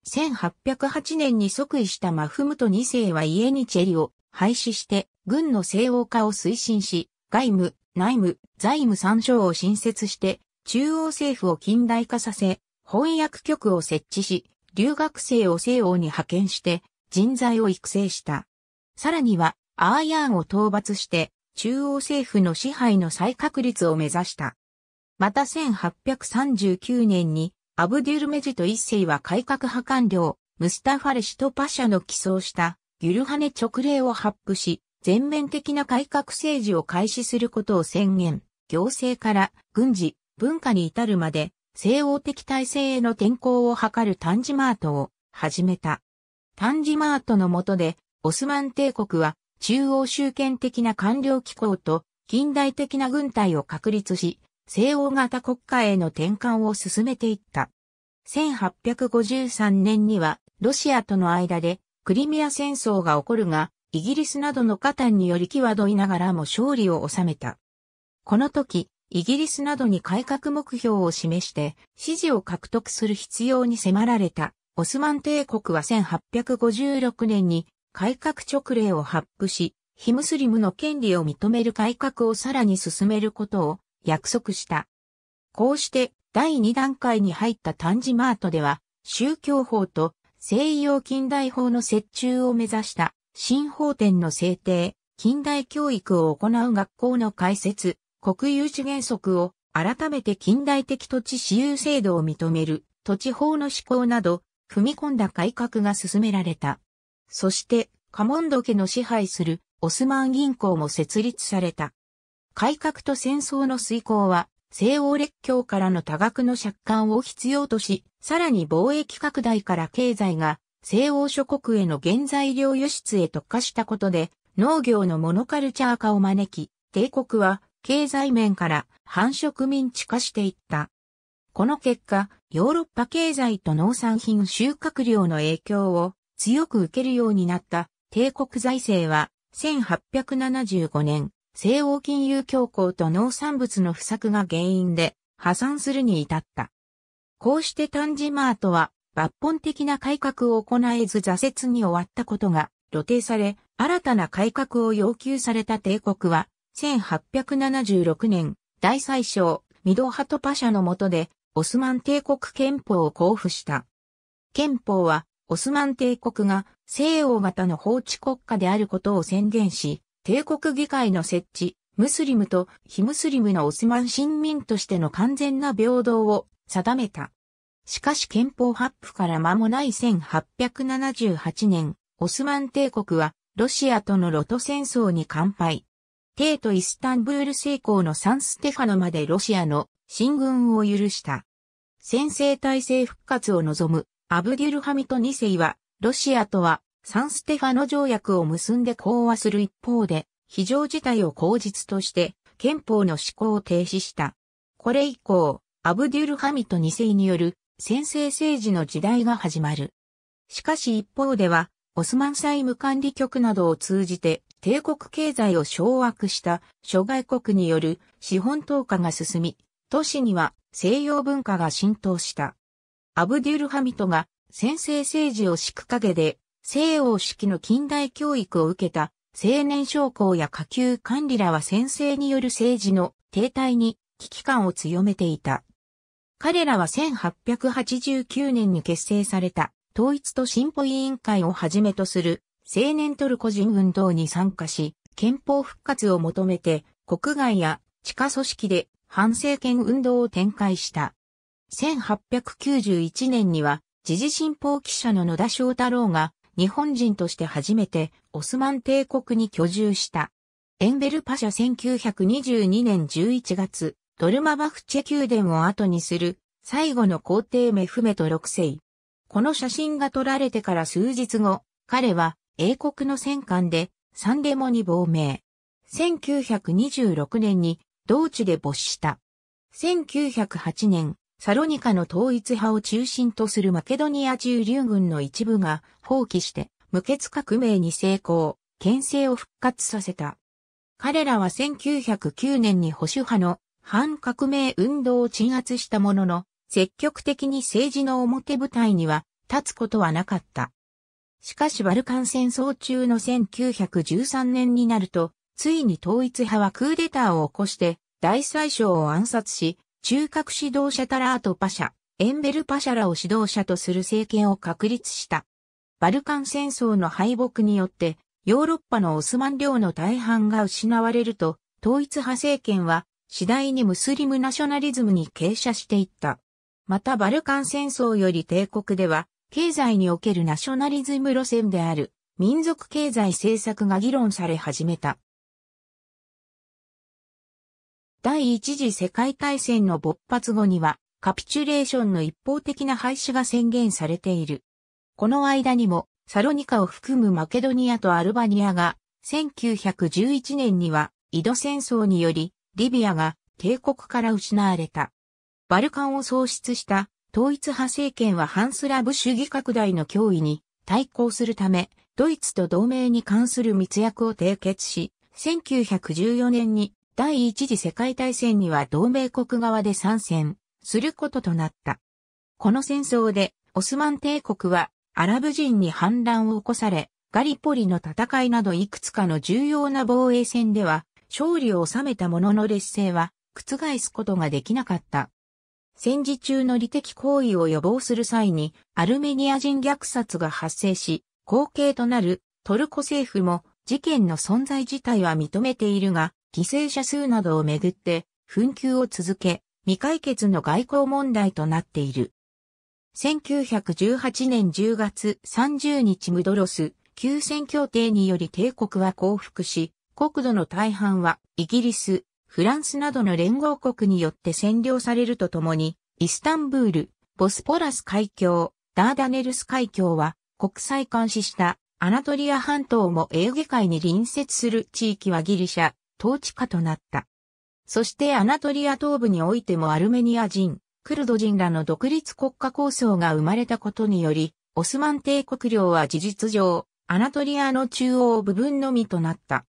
1808年に即位したマフムト2世はイエニチェリを廃止して軍の西欧化を推進し、外務、内務、財務参省を新設して中央政府を近代化させ、翻訳局を設置し、留学生を西欧に派遣して人材を育成した。さらには、アーヤーンを討伐して、中央政府の支配の再確立を目指した。また1839年に、アブデュルメジと一世は改革派官僚、ムスタファレシとパシャの起草した、ギュルハネ直令を発布し、全面的な改革政治を開始することを宣言、行政から軍事、文化に至るまで、西欧的体制への転向を図るタンジマートを始めた。タンジマートの下で、オスマン帝国は中央集権的な官僚機構と近代的な軍隊を確立し、西欧型国家への転換を進めていった。1853年にはロシアとの間でクリミア戦争が起こるが、イギリスなどの加担により際どいながらも勝利を収めた。この時、イギリスなどに改革目標を示して支持を獲得する必要に迫られた。オスマン帝国は1856年に改革勅令を発布し、ヒムスリムの権利を認める改革をさらに進めることを約束した。こうして第2段階に入ったタンジマートでは、宗教法と西洋近代法の折衷を目指した新法典の制定、近代教育を行う学校の開設、国有地原則を改めて近代的土地私有制度を認める土地法の施行など踏み込んだ改革が進められた。そして、カモンド家の支配するオスマン銀行も設立された。改革と戦争の遂行は、西欧列強からの多額の借款を必要とし、さらに貿易拡大から経済が西欧諸国への原材料輸出へ特化したことで、農業のモノカルチャー化を招き、帝国は経済面から繁殖民地化していった。この結果、ヨーロッパ経済と農産品収穫量の影響を強く受けるようになった帝国財政は1875年、西欧金融恐慌と農産物の不作が原因で破産するに至った。こうしてタンジマートは抜本的な改革を行えず挫折に終わったことが露呈され、新たな改革を要求された帝国は1876年、大宰相、ミドハトパ社の下でオスマン帝国憲法を交付した。憲法は、オスマン帝国が西欧型の法治国家であることを宣言し、帝国議会の設置、ムスリムと非ムスリムのオスマン臣民としての完全な平等を定めた。しかし憲法発布から間もない1878年、オスマン帝国はロシアとのロト戦争に乾杯。帝都イスタンブール成功のサンステファノまでロシアの進軍を許した。先制体制復活を望むアブデュルハミト2世は、ロシアとはサンステファノ条約を結んで講和する一方で、非常事態を口実として憲法の施行を停止した。これ以降、アブデュルハミト2世による先制政治の時代が始まる。しかし一方では、オスマン債務管理局などを通じて帝国経済を掌握した諸外国による資本投下が進み、都市には西洋文化が浸透した。アブデュルハミトが先制政治を敷く陰で西欧式の近代教育を受けた青年将校や下級管理らは先制による政治の停滞に危機感を強めていた。彼らは1889年に結成された統一と進歩委員会をはじめとする青年トルコ人運動に参加し、憲法復活を求めて国外や地下組織で反政権運動を展開した。1891年には、時事新報記者の野田翔太郎が、日本人として初めてオスマン帝国に居住した。エンベルパシャ1922年11月、ドルマバフチェ宮殿を後にする最後の皇帝メフメト6世。この写真が撮られてから数日後、彼は英国の戦艦でサンデモに亡命。1926年に同地で没した。1908年、サロニカの統一派を中心とするマケドニア中流軍の一部が放棄して無血革命に成功、県政を復活させた。彼らは1909年に保守派の反革命運動を鎮圧したものの、積極的に政治の表舞台には立つことはなかった。しかしバルカン戦争中の1913年になると、ついに統一派はクーデターを起こして、大宰相を暗殺し、中核指導者タラートパシャ、エンベルパシャらを指導者とする政権を確立した。バルカン戦争の敗北によって、ヨーロッパのオスマン領の大半が失われると、統一派政権は次第にムスリムナショナリズムに傾斜していった。またバルカン戦争より帝国では、経済におけるナショナリズム路線である民族経済政策が議論され始めた。第一次世界大戦の勃発後には、カピチュレーションの一方的な廃止が宣言されている。この間にも、サロニカを含むマケドニアとアルバニアが、1911年には、井戸戦争により、リビアが帝国から失われた。バルカンを創出した統一派政権はハンスラブ主義拡大の脅威に対抗するため、ドイツと同盟に関する密約を締結し、1914年に第一次世界大戦には同盟国側で参戦することとなった。この戦争でオスマン帝国はアラブ人に反乱を起こされ、ガリポリの戦いなどいくつかの重要な防衛戦では勝利を収めたものの劣勢は覆すことができなかった。戦時中の利的行為を予防する際にアルメニア人虐殺が発生し、後継となるトルコ政府も事件の存在自体は認めているが、犠牲者数などをめぐって、紛糾を続け、未解決の外交問題となっている。1918年10月30日ムドロス、休戦協定により帝国は降伏し、国土の大半はイギリス、フランスなどの連合国によって占領されるとともに、イスタンブール、ボスポラス海峡、ダーダネルス海峡は国際監視したアナトリア半島もエーゲ海に隣接する地域はギリシャ、統治下となった。そしてアナトリア東部においてもアルメニア人、クルド人らの独立国家構想が生まれたことにより、オスマン帝国領は事実上、アナトリアの中央部分のみとなった。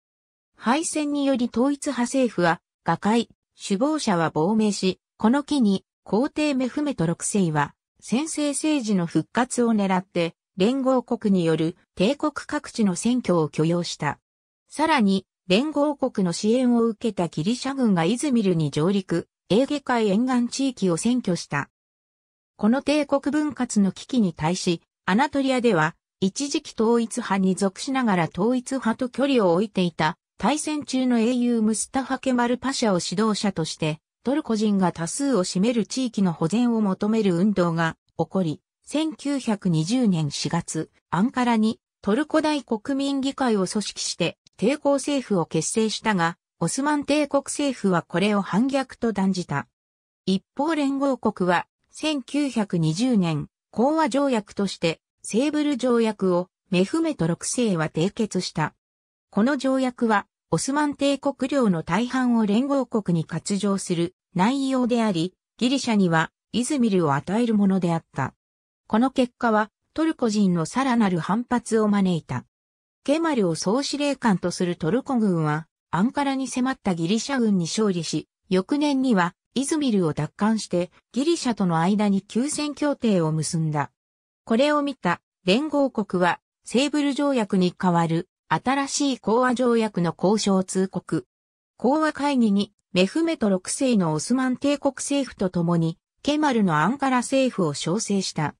敗戦により統一派政府は、瓦解、首謀者は亡命し、この機に、皇帝メフメト六世は、先制政治の復活を狙って、連合国による帝国各地の選挙を許容した。さらに、連合国の支援を受けたギリシャ軍がイズミルに上陸、エーゲ海沿岸地域を占拠した。この帝国分割の危機に対し、アナトリアでは、一時期統一派に属しながら統一派と距離を置いていた、対戦中の英雄ムスタファケマルパシャを指導者として、トルコ人が多数を占める地域の保全を求める運動が起こり、1920年4月、アンカラにトルコ大国民議会を組織して抵抗政府を結成したが、オスマン帝国政府はこれを反逆と断じた。一方連合国は、1920年、講和条約として、セーブル条約を、メフメト6世は締結した。この条約は、オスマン帝国領の大半を連合国に割譲する内容であり、ギリシャにはイズミルを与えるものであった。この結果は、トルコ人のさらなる反発を招いた。ケマルを総司令官とするトルコ軍は、アンカラに迫ったギリシャ軍に勝利し、翌年には、イズミルを奪還して、ギリシャとの間に休戦協定を結んだ。これを見た、連合国は、セーブル条約に代わる、新しい講和条約の交渉を通告。講和会議に、メフメト6世のオスマン帝国政府と共に、ケマルのアンカラ政府を招請した。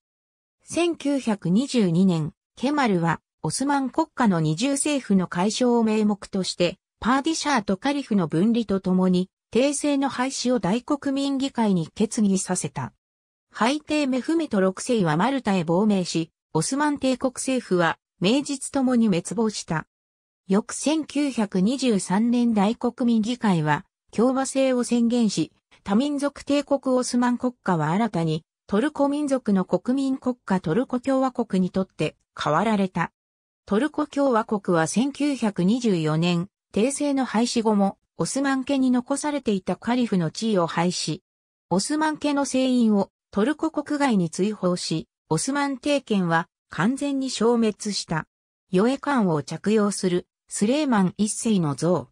1922年、ケマルは、オスマン国家の二重政府の解消を名目として、パーディシャーとカリフの分離とともに、帝政の廃止を大国民議会に決議させた。廃帝メフメト六世はマルタへ亡命し、オスマン帝国政府は、名実ともに滅亡した。翌1923年大国民議会は、共和制を宣言し、多民族帝国オスマン国家は新たに、トルコ民族の国民国家トルコ共和国にとって変わられた。トルコ共和国は1924年、帝政の廃止後も、オスマン家に残されていたカリフの地位を廃止。オスマン家の船員をトルコ国外に追放し、オスマン帝権は完全に消滅した。ヨエ官を着用するスレーマン一世の像。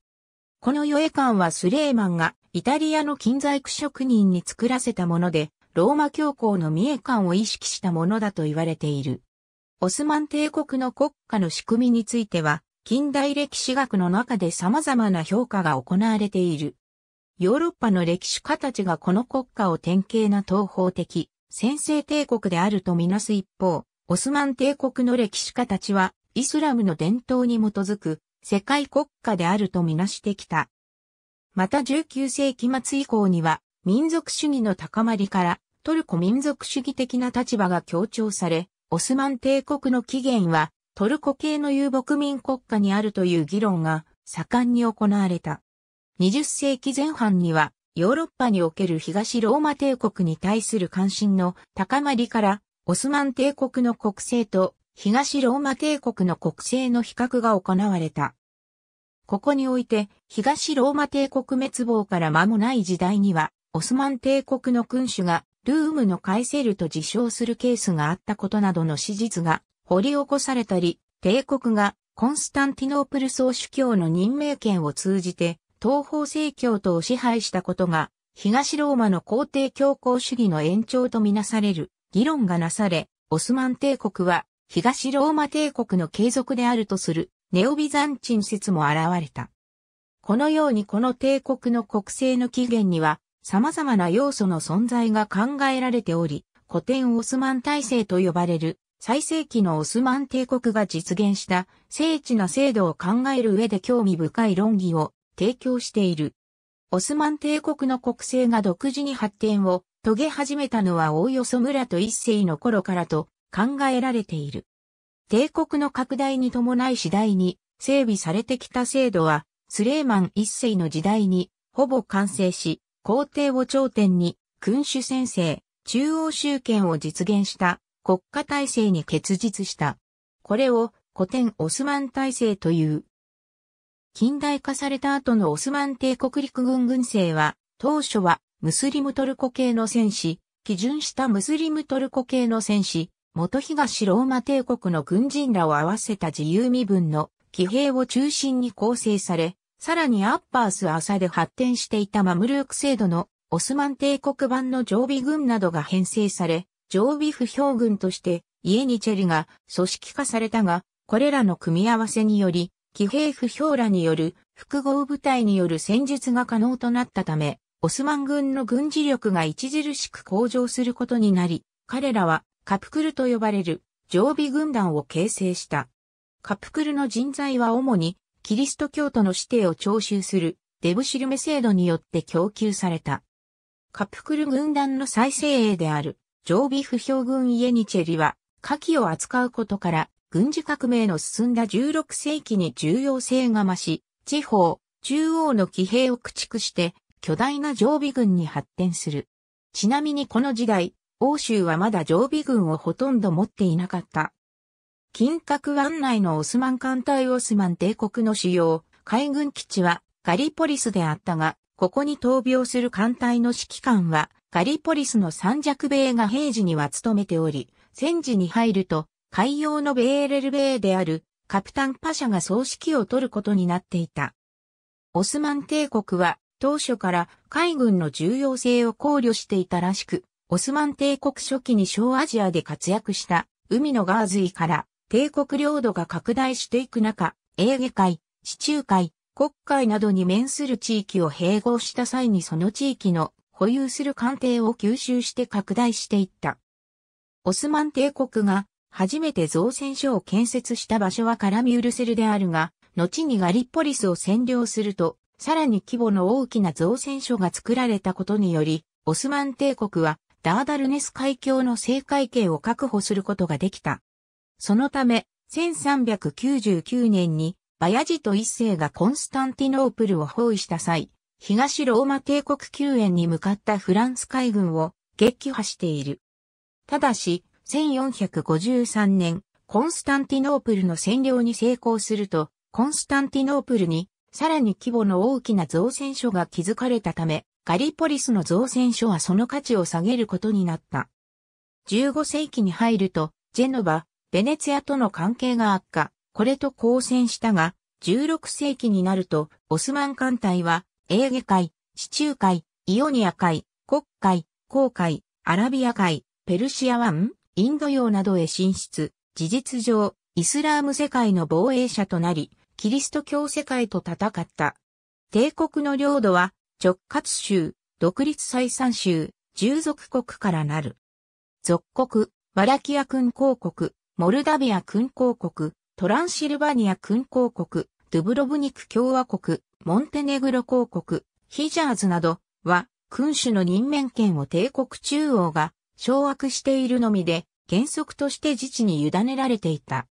このヨエ官はスレーマンがイタリアの金細工職人に作らせたもので、ローマ教皇の三重官を意識したものだと言われている。オスマン帝国の国家の仕組みについては、近代歴史学の中で様々な評価が行われている。ヨーロッパの歴史家たちがこの国家を典型な東方的、先制帝国であるとみなす一方、オスマン帝国の歴史家たちは、イスラムの伝統に基づく、世界国家であるとみなしてきた。また19世紀末以降には、民族主義の高まりから、トルコ民族主義的な立場が強調され、オスマン帝国の起源はトルコ系の遊牧民国家にあるという議論が盛んに行われた。20世紀前半にはヨーロッパにおける東ローマ帝国に対する関心の高まりからオスマン帝国の国政と東ローマ帝国の国政の比較が行われた。ここにおいて東ローマ帝国滅亡から間もない時代にはオスマン帝国の君主がルームの返せると自称するケースがあったことなどの史実が掘り起こされたり、帝国がコンスタンティノープル総主教の任命権を通じて東方正教徒を支配したことが東ローマの皇帝教皇主義の延長とみなされる議論がなされ、オスマン帝国は東ローマ帝国の継続であるとするネオビザンチン説も現れた。このようにこの帝国の国政の起源には様々な要素の存在が考えられており、古典オスマン体制と呼ばれる最盛期のオスマン帝国が実現した精緻な制度を考える上で興味深い論議を提供している。オスマン帝国の国政が独自に発展を遂げ始めたのはおおよそ村と一世の頃からと考えられている。帝国の拡大に伴い次第に整備されてきた制度はスレーマン一世の時代にほぼ完成し、皇帝を頂点に、君主先制、中央集権を実現した国家体制に結実した。これを古典オスマン体制という。近代化された後のオスマン帝国陸軍軍勢は、当初はムスリムトルコ系の戦士、基準したムスリムトルコ系の戦士、元東ローマ帝国の軍人らを合わせた自由身分の騎兵を中心に構成され、さらにアッパース朝で発展していたマムルーク制度のオスマン帝国版の常備軍などが編成され、常備不評軍としてイエニチェリが組織化されたが、これらの組み合わせにより、騎兵不評らによる複合部隊による戦術が可能となったため、オスマン軍の軍事力が著しく向上することになり、彼らはカプクルと呼ばれる常備軍団を形成した。カプクルの人材は主にキリスト教徒の指定を徴収するデブシルメ制度によって供給された。カプクル軍団の再生鋭である常備不評軍イエニチェリは火器を扱うことから軍事革命の進んだ16世紀に重要性が増し、地方、中央の騎兵を駆逐して巨大な常備軍に発展する。ちなみにこの時代、欧州はまだ常備軍をほとんど持っていなかった。金閣湾内のオスマン艦隊オスマン帝国の主要海軍基地はガリポリスであったが、ここに闘病する艦隊の指揮官はガリポリスの三弱米が平時には務めており、戦時に入ると海洋のベーレル米であるカプタンパシャが総指揮を取ることになっていた。オスマン帝国は当初から海軍の重要性を考慮していたらしく、オスマン帝国初期に小アジアで活躍した海のガーズイから帝国領土が拡大していく中、エーゲ海、地中海、国海などに面する地域を併合した際にその地域の保有する艦艇を吸収して拡大していった。オスマン帝国が初めて造船所を建設した場所はカラミュルセルであるが、後にガリッポリスを占領すると、さらに規模の大きな造船所が作られたことにより、オスマン帝国はダーダルネス海峡の正海形を確保することができた。そのため、1399年にバヤジト一世がコンスタンティノープルを包囲した際、東ローマ帝国救援に向かったフランス海軍を撃破している。ただし、1453年、コンスタンティノープルの占領に成功すると、コンスタンティノープルにさらに規模の大きな造船所が築かれたため、ガリポリスの造船所はその価値を下げることになった。15世紀に入ると、ジェノバ、ベネツィアとの関係が悪化、これと交戦したが、16世紀になると、オスマン艦隊は、エーゲ海、地中海、イオニア海、黒海、航海、アラビア海、ペルシア湾、インド洋などへ進出、事実上、イスラーム世界の防衛者となり、キリスト教世界と戦った。帝国の領土は、直轄州、独立採算州、従属国からなる。属国、ワラキア君公国、モルダビア君公国、トランシルバニア君公国、ドゥブロブニク共和国、モンテネグロ公国、ヒジャーズなどは君主の任免権を帝国中央が掌握しているのみで原則として自治に委ねられていた。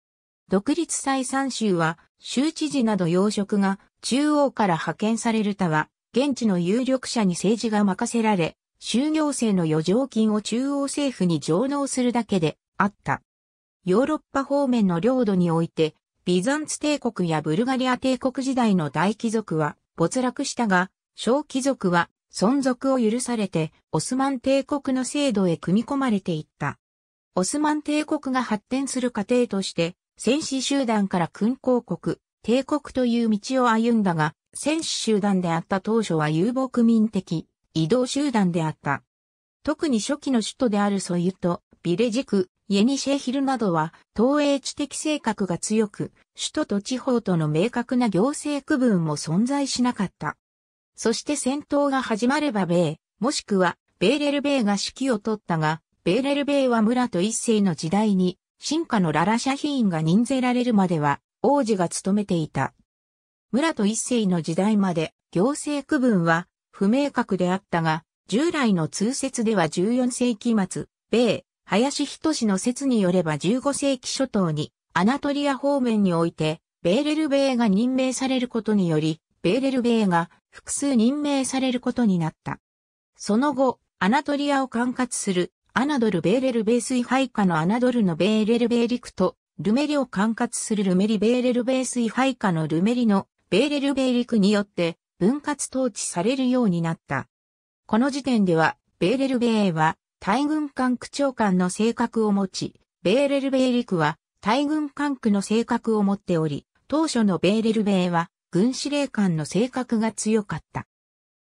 独立再三州は州知事など要職が中央から派遣される他は現地の有力者に政治が任せられ、就業生の余剰金を中央政府に上納するだけであった。ヨーロッパ方面の領土において、ビザンツ帝国やブルガリア帝国時代の大貴族は没落したが、小貴族は存続を許されて、オスマン帝国の制度へ組み込まれていった。オスマン帝国が発展する過程として、戦士集団から勲公国、帝国という道を歩んだが、戦士集団であった当初は遊牧民的、移動集団であった。特に初期の首都であるソユとビレジク、イェニシェヒルなどは、東映知的性格が強く、首都と地方との明確な行政区分も存在しなかった。そして戦闘が始まれば米、もしくは、ベーレル米が指揮を取ったが、ベーレル米は村と一世の時代に、進化のララシャヒーンが任ぜられるまでは、王子が務めていた。村と一世の時代まで、行政区分は、不明確であったが、従来の通説では14世紀末、米、林仁の説によれば15世紀初頭に、アナトリア方面において、ベーレルベーが任命されることにより、ベーレルベーが複数任命されることになった。その後、アナトリアを管轄する、アナドルベーレルベー水配下のアナドルのベーレルベー陸と、ルメリを管轄するルメリベーレルベー水配下のルメリのベーレルベー陸によって分割統治されるようになった。この時点では、ベーレルベーは大軍管区長官の性格を持ち、ベーレルベイ陸は大軍管区の性格を持っており、当初のベーレルベイは軍司令官の性格が強かった。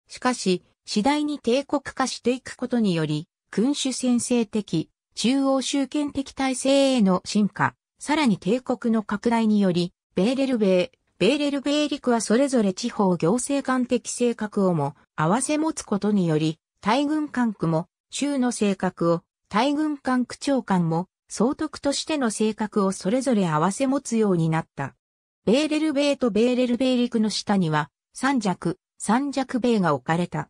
しかし、次第に帝国化していくことにより、君主先制的、中央集権的体制への進化、さらに帝国の拡大により、ベーレルベイ、ベーレルベイ陸はそれぞれ地方行政官的性格をも合わせ持つことにより、大軍管区も中の性格を、大軍艦、区長官も、総督としての性格をそれぞれ合わせ持つようになった。ベーレルベイとベーレルベイ陸の下には、三尺、三尺米が置かれた。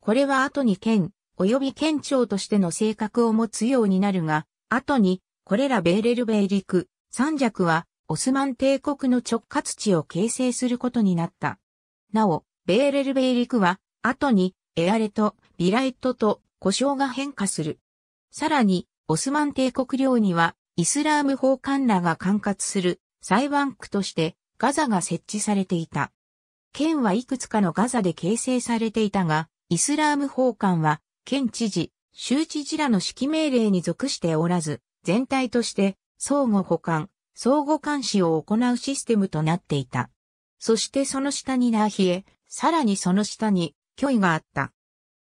これは後に県、及び県庁としての性格を持つようになるが、後に、これらベーレルベイ陸、三尺は、オスマン帝国の直轄地を形成することになった。なお、ベーレルベイ陸は、後に、エアレト、ビライトと故障が変化する。さらに、オスマン帝国領には、イスラーム法官らが管轄する裁判区としてガザが設置されていた。県はいくつかのガザで形成されていたが、イスラーム法官は、県知事、州知事らの指揮命令に属しておらず、全体として相互補完、相互監視を行うシステムとなっていた。そしてその下にナーヒエ、さらにその下に、虚イがあった。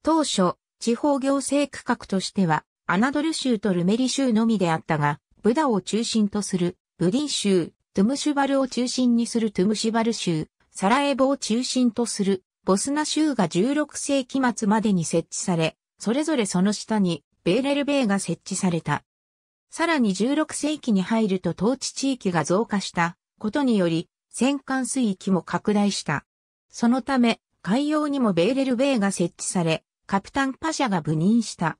当初、地方行政区画としては、アナドル州とルメリ州のみであったが、ブダを中心とするブディン州、トゥムシュバルを中心にするトゥムシュバル州、サラエボを中心とするボスナ州が16世紀末までに設置され、それぞれその下にベーレルベイが設置された。さらに16世紀に入ると統治地域が増加したことにより、戦艦水域も拡大した。そのため、海洋にもベーレルベイが設置され、カプタンパシャが部任した。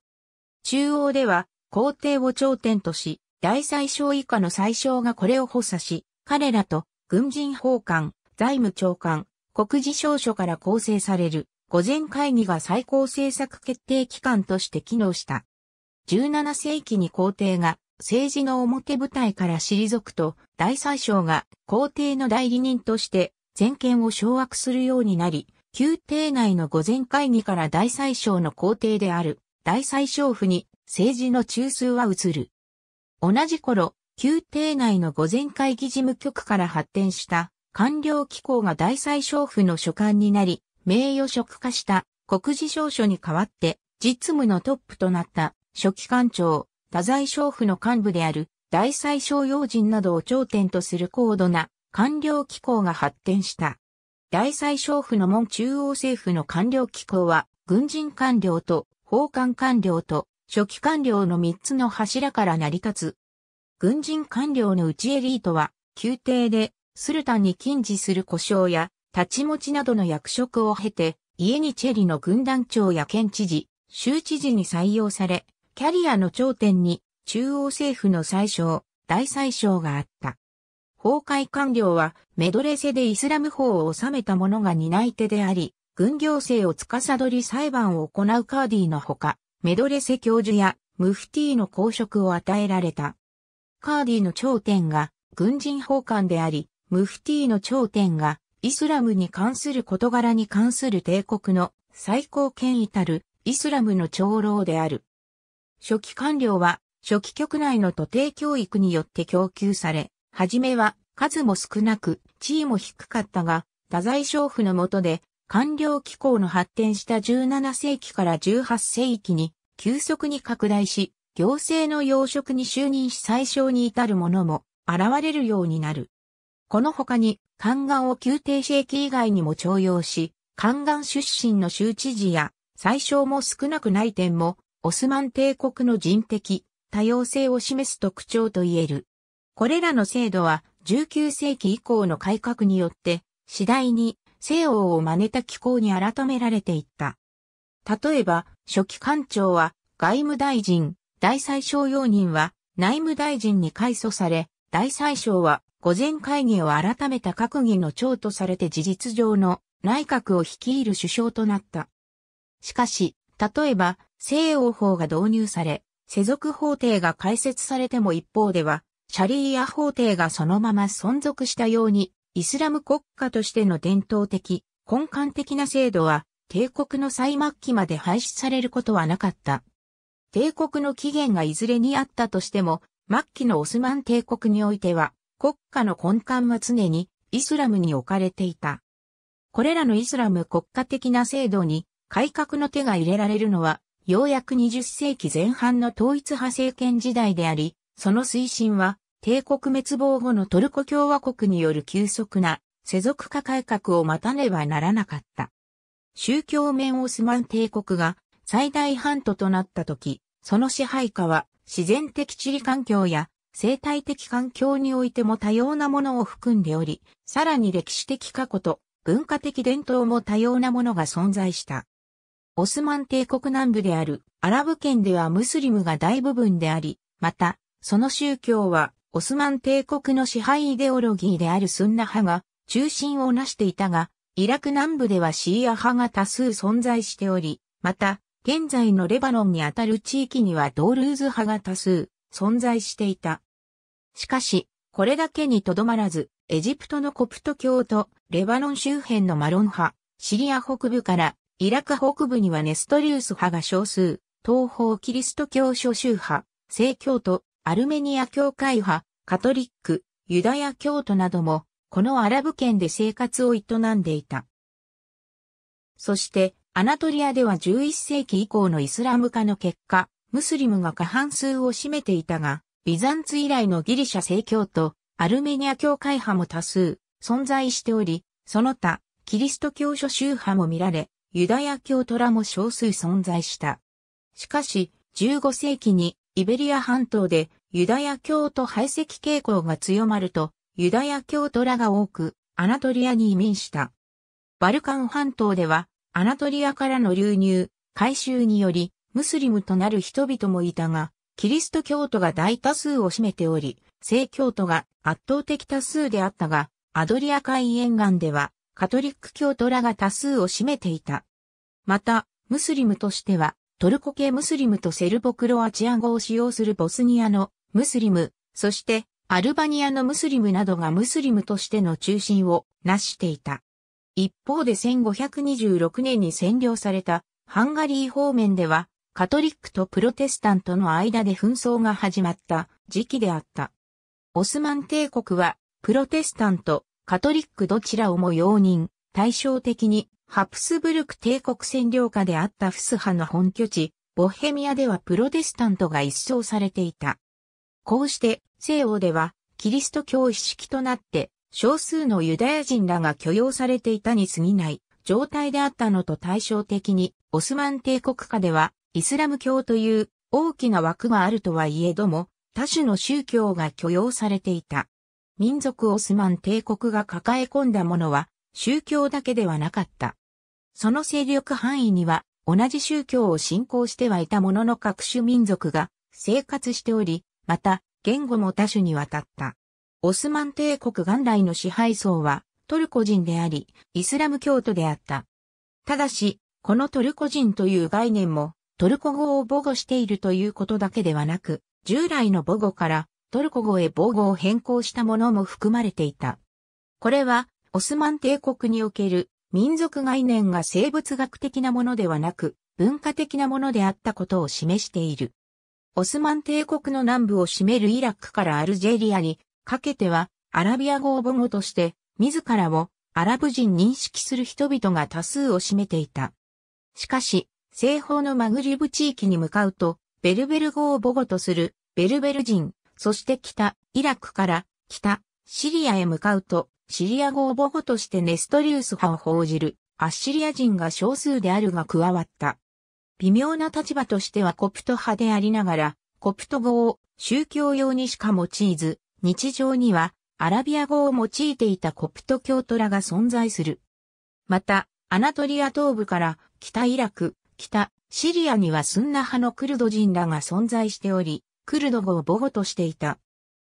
中央では皇帝を頂点とし、大宰相以下の宰相がこれを補佐し、彼らと軍人法官、財務長官、国事省書から構成される、御前会議が最高政策決定機関として機能した。17世紀に皇帝が政治の表舞台から退くと、大宰相が皇帝の代理人として全権を掌握するようになり、宮廷内の御前会議から大宰相の皇帝である大宰相府に政治の中枢は移る。同じ頃、宮廷内の御前会議事務局から発展した官僚機構が大宰相府の所管になり、名誉職化した国事省書に代わって実務のトップとなった書記官庁、多宰相府の幹部である大宰相要人などを頂点とする高度な官僚機構が発展した。大宰相府の門中央政府の官僚機構は、軍人官僚と法官官僚と初期官僚の3つの柱から成り立つ。軍人官僚の内エリートは、宮廷でスルタンに禁止する故障や、立ち持ちなどの役職を経て、家にチェリの軍団長や県知事、州知事に採用され、キャリアの頂点に中央政府の最小、大最小があった。崩壊官僚はメドレセでイスラム法を治めた者が担い手であり、軍行政を司り裁判を行うカーディのほか、メドレセ教授やムフティの公職を与えられた。カーディの頂点が軍人法官であり、ムフティの頂点がイスラムに関する事柄に関する帝国の最高権威たるイスラムの長老である。初期官僚は初期局内の徒弟教育によって供給され、はじめは数も少なく、地位も低かったが、太宰将府の下で、官僚機構の発展した17世紀から18世紀に、急速に拡大し、行政の要職に就任し最小に至る者も現れるようになる。この他に、宦官を宮廷正規以外にも徴用し、宦官出身の州知事や、最小も少なくない点も、オスマン帝国の人的多様性を示す特徴と言える。これらの制度は19世紀以降の改革によって次第に西欧を真似た機構に改められていった。例えば、初期官庁は外務大臣、大宰相用人は内務大臣に改組され、大宰相は御前会議を改めた閣議の長とされて事実上の内閣を率いる首相となった。しかし、例えば、西欧法が導入され、世俗法廷が開設されても一方では、シャリーア法廷がそのまま存続したように、イスラム国家としての伝統的、根幹的な制度は、帝国の最末期まで廃止されることはなかった。帝国の起源がいずれにあったとしても、末期のオスマン帝国においては、国家の根幹は常にイスラムに置かれていた。これらのイスラム国家的な制度に改革の手が入れられるのは、ようやく20世紀前半の統一派政権時代であり、その推進は、帝国滅亡後のトルコ共和国による急速な世俗化改革を待たねばならなかった。宗教面オスマン帝国が最大半島となった時、その支配下は自然的地理環境や生態的環境においても多様なものを含んでおり、さらに歴史的過去と文化的伝統も多様なものが存在した。オスマン帝国南部であるアラブ圏ではムスリムが大部分であり、またその宗教は、オスマン帝国の支配イデオロギーであるスンナ派が中心をなしていたが、イラク南部ではシーア派が多数存在しており、また、現在のレバノンにあたる地域にはドールーズ派が多数存在していた。しかし、これだけにとどまらず、エジプトのコプト教とレバノン周辺のマロン派、シリア北部からイラク北部にはネストリウス派が少数、東方キリスト教諸宗派、聖教とアルメニア教会派、カトリック、ユダヤ教徒なども、このアラブ圏で生活を営んでいた。そして、アナトリアでは11世紀以降のイスラム化の結果、ムスリムが過半数を占めていたが、ビザンツ以来のギリシャ正教とアルメニア教会派も多数存在しており、その他、キリスト教諸宗派も見られ、ユダヤ教トらも少数存在した。しかし、15世紀にイベリア半島でユダヤ教徒排斥傾向が強まると、ユダヤ教徒らが多く、アナトリアに移民した。バルカン半島では、アナトリアからの流入、改修により、ムスリムとなる人々もいたが、キリスト教徒が大多数を占めており、聖教徒が圧倒的多数であったが、アドリア海沿岸では、カトリック教徒らが多数を占めていた。また、ムスリムとしては、トルコ系ムスリムとセルボクロアチア語を使用するボスニアのムスリム、そしてアルバニアのムスリムなどがムスリムとしての中心を成していた。一方で1526年に占領されたハンガリー方面ではカトリックとプロテスタントの間で紛争が始まった時期であった。オスマン帝国はプロテスタント、カトリックどちらをも容認、対照的にハプスブルク帝国占領下であったフスハの本拠地、ボヘミアではプロテスタントが一掃されていた。こうして西欧ではキリスト教一式となって少数のユダヤ人らが許容されていたに過ぎない状態であったのと対照的にオスマン帝国下ではイスラム教という大きな枠があるとはいえども多種の宗教が許容されていた。民族オスマン帝国が抱え込んだものは宗教だけではなかった。その勢力範囲には同じ宗教を信仰してはいたものの各種民族が生活しており、また、言語も多種にわたった。オスマン帝国元来の支配層はトルコ人であり、イスラム教徒であった。ただし、このトルコ人という概念もトルコ語を母語しているということだけではなく、従来の母語からトルコ語へ母語を変更したものも含まれていた。これは、オスマン帝国における民族概念が生物学的なものではなく、文化的なものであったことを示している。オスマン帝国の南部を占めるイラクからアルジェリアにかけては、アラビア語を母語として、自らをアラブ人認識する人々が多数を占めていた。しかし、西方のマグリブ地域に向かうと、ベルベル語を母語とするベルベル人、そして北、イラクから北、シリアへ向かうと、シリア語を母語としてネストリウス派を報じるアッシリア人が少数であるが加わった。微妙な立場としてはコプト派でありながら、コプト語を宗教用にしか用いず、日常にはアラビア語を用いていたコプト教徒らが存在する。また、アナトリア東部から北イラク、北シリアにはスンナ派のクルド人らが存在しており、クルド語を母語としていた。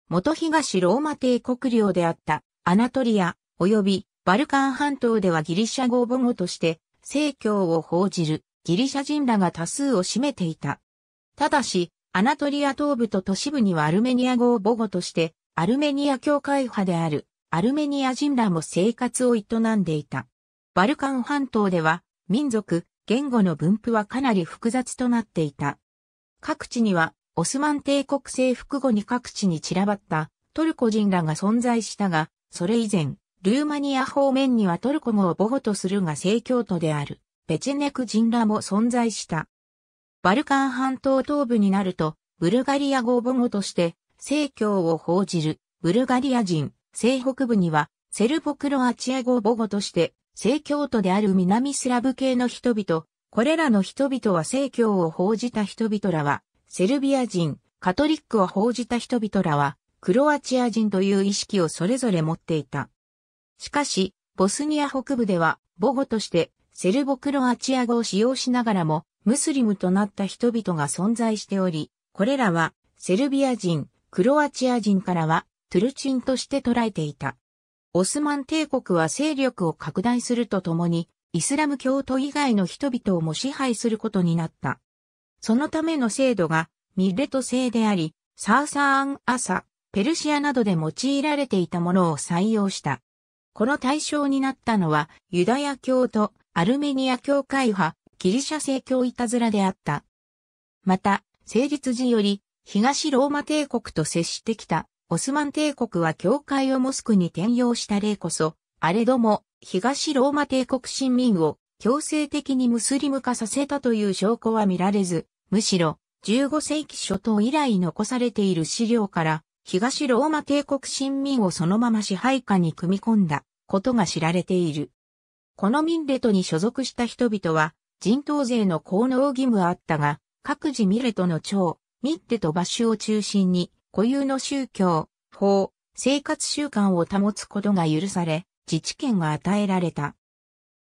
元東ローマ帝国領であったアナトリア及びバルカン半島ではギリシャ語を母語として、正教を報じる。ギリシャ人らが多数を占めていた。ただし、アナトリア東部と都市部にはアルメニア語を母語として、アルメニア教会派であるアルメニア人らも生活を営んでいた。バルカン半島では、民族、言語の分布はかなり複雑となっていた。各地には、オスマン帝国征服後に各地に散らばったトルコ人らが存在したが、それ以前、ルーマニア方面にはトルコ語を母語とするが正教徒である。ペチェネク人らも存在した。バルカン半島東部になると、ブルガリア語母語として、正教を報じる、ブルガリア人、西北部には、セルボクロアチア語母語として、正教徒である南スラブ系の人々、これらの人々は正教を報じた人々らは、セルビア人、カトリックを報じた人々らは、クロアチア人という意識をそれぞれ持っていた。しかし、ボスニア北部では、母語として、セルボクロアチア語を使用しながらも、ムスリムとなった人々が存在しており、これらは、セルビア人、クロアチア人からは、トゥルチンとして捉えていた。オスマン帝国は勢力を拡大するとともに、イスラム教徒以外の人々をも支配することになった。そのための制度が、ミレト制であり、サーサーン・アサ、ペルシアなどで用いられていたものを採用した。この対象になったのは、ユダヤ教とアルメニア教会派、ギリシャ正教いたずらであった。また、成立時より、東ローマ帝国と接してきた、オスマン帝国は教会をモスクに転用した例こそ、あれども、東ローマ帝国臣民を強制的にムスリム化させたという証拠は見られず、むしろ、15世紀初頭以来残されている資料から、東ローマ帝国臣民をそのまま支配下に組み込んだことが知られている。このミンレトに所属した人々は、人頭税の効能義務はあったが、各自ミレトの町、ミッテとバシュを中心に、固有の宗教、法、生活習慣を保つことが許され、自治権が与えられた。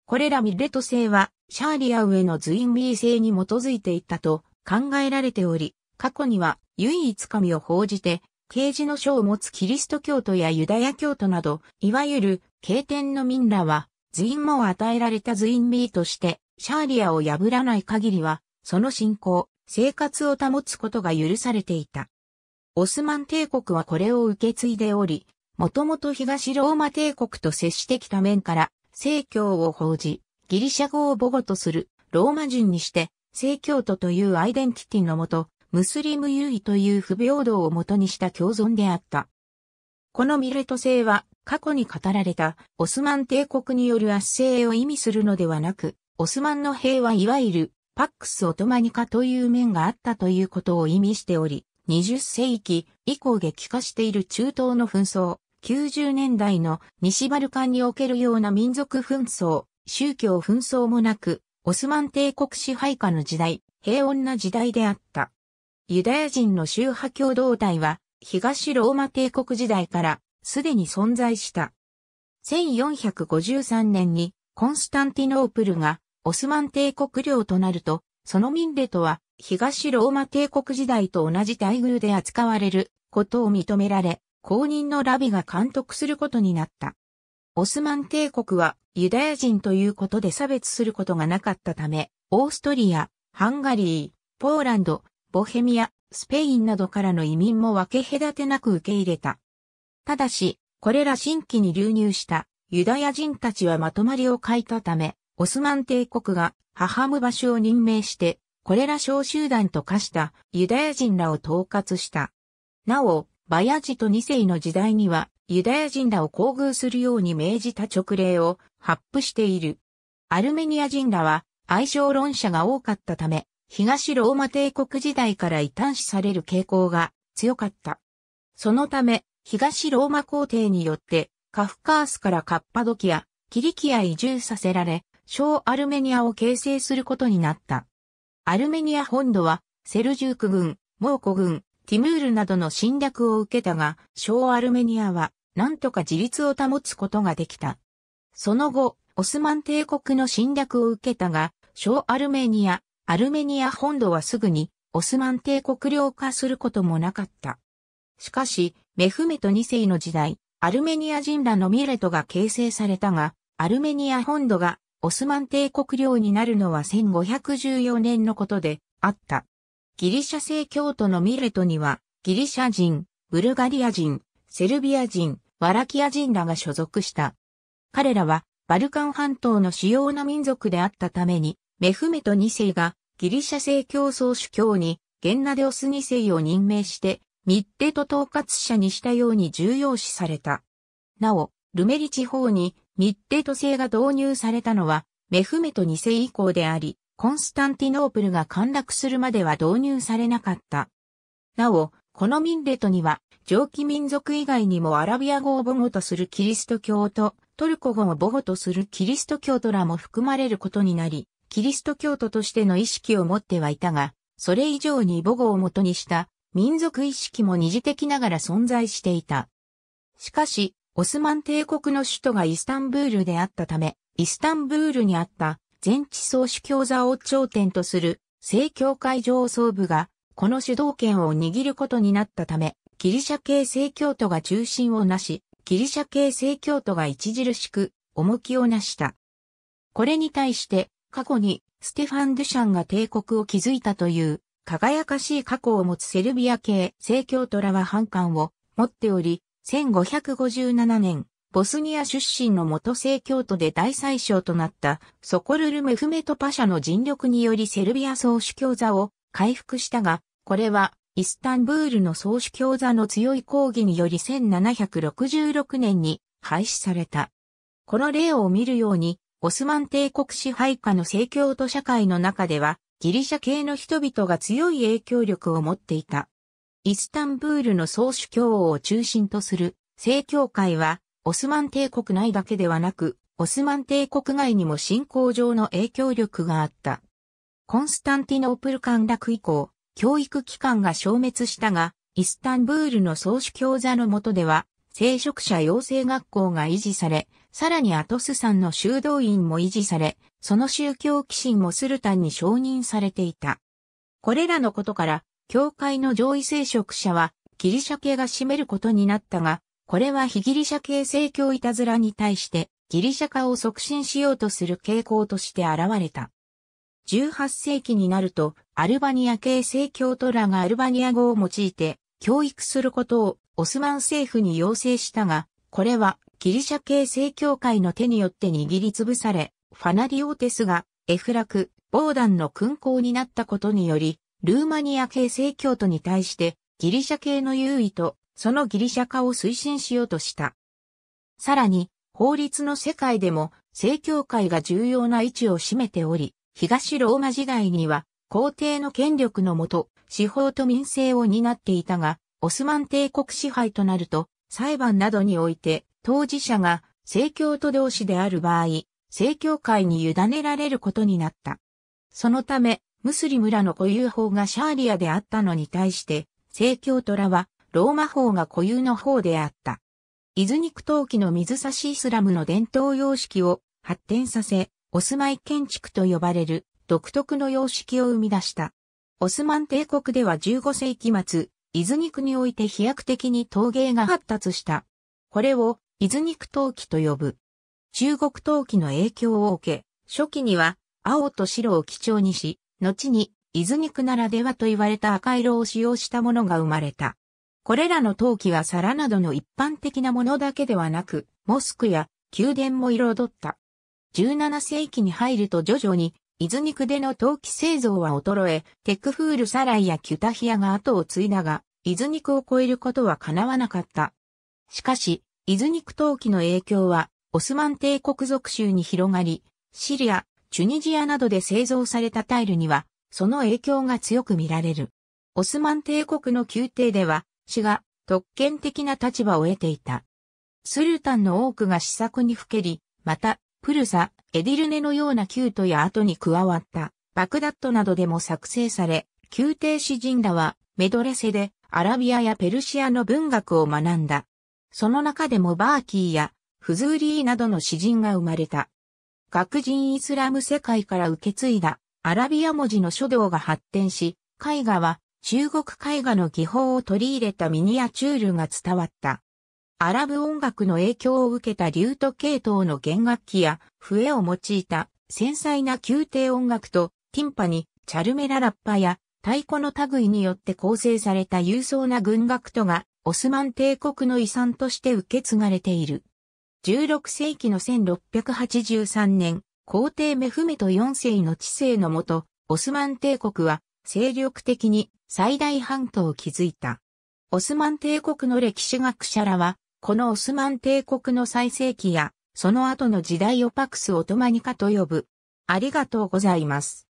これらミレト制は、シャーリア上のズインビー制に基づいていったと考えられており、過去には唯一神を報じて、刑事の書を持つキリスト教徒やユダヤ教徒など、いわゆる経典の民らは、ズインも与えられたズインビーとして、シャーリアを破らない限りは、その信仰、生活を保つことが許されていた。オスマン帝国はこれを受け継いでおり、もともと東ローマ帝国と接してきた面から、正教を報じ、ギリシャ語を母語とするローマ人にして、正教徒というアイデンティティのもと、ムスリム優位という不平等をもとにした共存であった。このミレト星は過去に語られたオスマン帝国による圧政を意味するのではなく、オスマンの兵はいわゆるパックスオトマニカという面があったということを意味しており、20世紀以降激化している中東の紛争、90年代の西バルカンにおけるような民族紛争、宗教紛争もなく、オスマン帝国支配下の時代、平穏な時代であった。ユダヤ人の宗派共同体は、東ローマ帝国時代からすでに存在した。1453年にコンスタンティノープルがオスマン帝国領となると、そのミンレトは東ローマ帝国時代と同じ待遇で扱われることを認められ、公認のラビが監督することになった。オスマン帝国はユダヤ人ということで差別することがなかったため、オーストリア、ハンガリー、ポーランド、ボヘミア、スペインなどからの移民も分け隔てなく受け入れた。ただし、これら新規に流入したユダヤ人たちはまとまりを欠いたため、オスマン帝国がハハム場所を任命して、これら小集団と化したユダヤ人らを統括した。なお、バヤジと2世の時代には、ユダヤ人らを厚遇するように命じた勅令を発布している。アルメニア人らは愛称論者が多かったため、東ローマ帝国時代から異端視される傾向が強かった。そのため、東ローマ皇帝によってカフカースからカッパドキア、キリキア移住させられ、小アルメニアを形成することになった。アルメニア本土はセルジューク軍、蒙古軍、ティムールなどの侵略を受けたが、小アルメニアはなんとか自立を保つことができた。その後、オスマン帝国の侵略を受けたが、小アルメニア、アルメニア本土はすぐにオスマン帝国領化することもなかった。しかし、メフメト2世の時代、アルメニア人らのミレトが形成されたが、アルメニア本土がオスマン帝国領になるのは1514年のことであった。ギリシャ正教徒のミレトには、ギリシャ人、ブルガリア人、セルビア人、ワラキア人らが所属した。彼らは、バルカン半島の主要な民族であったために、メフメト2世がギリシャ正教宗主教にゲンナデオス2世を任命してミッテと統括者にしたように重要視された。なお、ルメリ地方にミッテト制が導入されたのは、メフメト2世以降であり、コンスタンティノープルが陥落するまでは導入されなかった。なお、このミンレトには、上記民族以外にもアラビア語を母語とするキリスト教と、トルコ語を母語とするキリスト教徒らも含まれることになり、キリスト教徒としての意識を持ってはいたが、それ以上に母語をもとにした民族意識も二次的ながら存在していた。しかし、オスマン帝国の首都がイスタンブールであったため、イスタンブールにあった全地総主教座を頂点とする正教会上層部が、この主導権を握ることになったため、ギリシャ系正教徒が中心をなし、ギリシャ系正教徒が著しく重きをなした。これに対して、過去にステファン・ドゥシャンが帝国を築いたという輝かしい過去を持つセルビア系聖教徒らは反感を持っており、1557年、ボスニア出身の元聖教徒で大宰相となったソコルル・メフメトパシャの尽力によりセルビア総主教座を回復したが、これはイスタンブールの総主教座の強い抗議により1766年に廃止された。この例を見るように、オスマン帝国支配下の聖教徒社会の中では、ギリシャ系の人々が強い影響力を持っていた。イスタンブールの総主教を中心とする正教会は、オスマン帝国内だけではなく、オスマン帝国外にも信仰上の影響力があった。コンスタンティノープル陥落以降、教育機関が消滅したが、イスタンブールの総主教座の下では、聖職者養成学校が維持され、さらにアトス山の修道院も維持され、その宗教寄進もスルタンに承認されていた。これらのことから、教会の上位聖職者は、ギリシャ系が占めることになったが、これは非ギリシャ系聖教いたずらに対して、ギリシャ化を促進しようとする傾向として現れた。18世紀になると、アルバニア系聖教徒らがアルバニア語を用いて、教育することをオスマン政府に要請したが、これはギリシャ系聖教会の手によって握りつぶされ、ファナディオテスがエフラク、ボーダンの勲功になったことにより、ルーマニア系正教徒に対してギリシャ系の優位とそのギリシャ化を推進しようとした。さらに、法律の世界でも正教会が重要な位置を占めており、東ローマ時代には皇帝の権力のもと、司法と民政を担っていたが、オスマン帝国支配となると、裁判などにおいて当事者が正教徒同士である場合、正教会に委ねられることになった。そのため、ムスリムらの固有法がシャーリアであったのに対して、正教徒らはローマ法が固有の法であった。イズニク陶器の水差しイスラムの伝統様式を発展させ、オスマイ建築と呼ばれる独特の様式を生み出した。オスマン帝国では15世紀末、イズニクにおいて飛躍的に陶芸が発達した。これをイズニク陶器と呼ぶ。中国陶器の影響を受け、初期には青と白を基調にし、後に伊豆肉ならではと言われた赤色を使用したものが生まれた。これらの陶器は皿などの一般的なものだけではなく、モスクや宮殿も彩った。17世紀に入ると徐々に、伊豆肉での陶器製造は衰え、テックフールサライやキュタヒアが後を継いだが、伊豆肉を超えることは叶わなかった。しかし、伊豆肉陶器の影響はオスマン帝国属州に広がり、シリア、チュニジアなどで製造されたタイルには、その影響が強く見られる。オスマン帝国の宮廷では、死が特権的な立場を得ていた。スルタンの多くが試作にふけり、また、プルサ、エディルネのようなキュートや後に加わった、バクダットなどでも作成され、宮廷詩人らは、メドレセで、アラビアやペルシアの文学を学んだ。その中でもバーキーやフズーリーなどの詩人が生まれた。学人イスラム世界から受け継いだアラビア文字の書道が発展し、絵画は中国絵画の技法を取り入れたミニアチュールが伝わった。アラブ音楽の影響を受けたリュート系統の弦楽器や笛を用いた繊細な宮廷音楽とティンパにチャルメララッパや太鼓の類によって構成された勇壮な軍楽とがオスマン帝国の遺産として受け継がれている。16世紀の1683年、皇帝メフメト4世の治世のもと、オスマン帝国は勢力的に最大半島を築いた。オスマン帝国の歴史学者らは、このオスマン帝国の最盛期や、その後の時代をパクス・オトマニカと呼ぶ。ありがとうございます。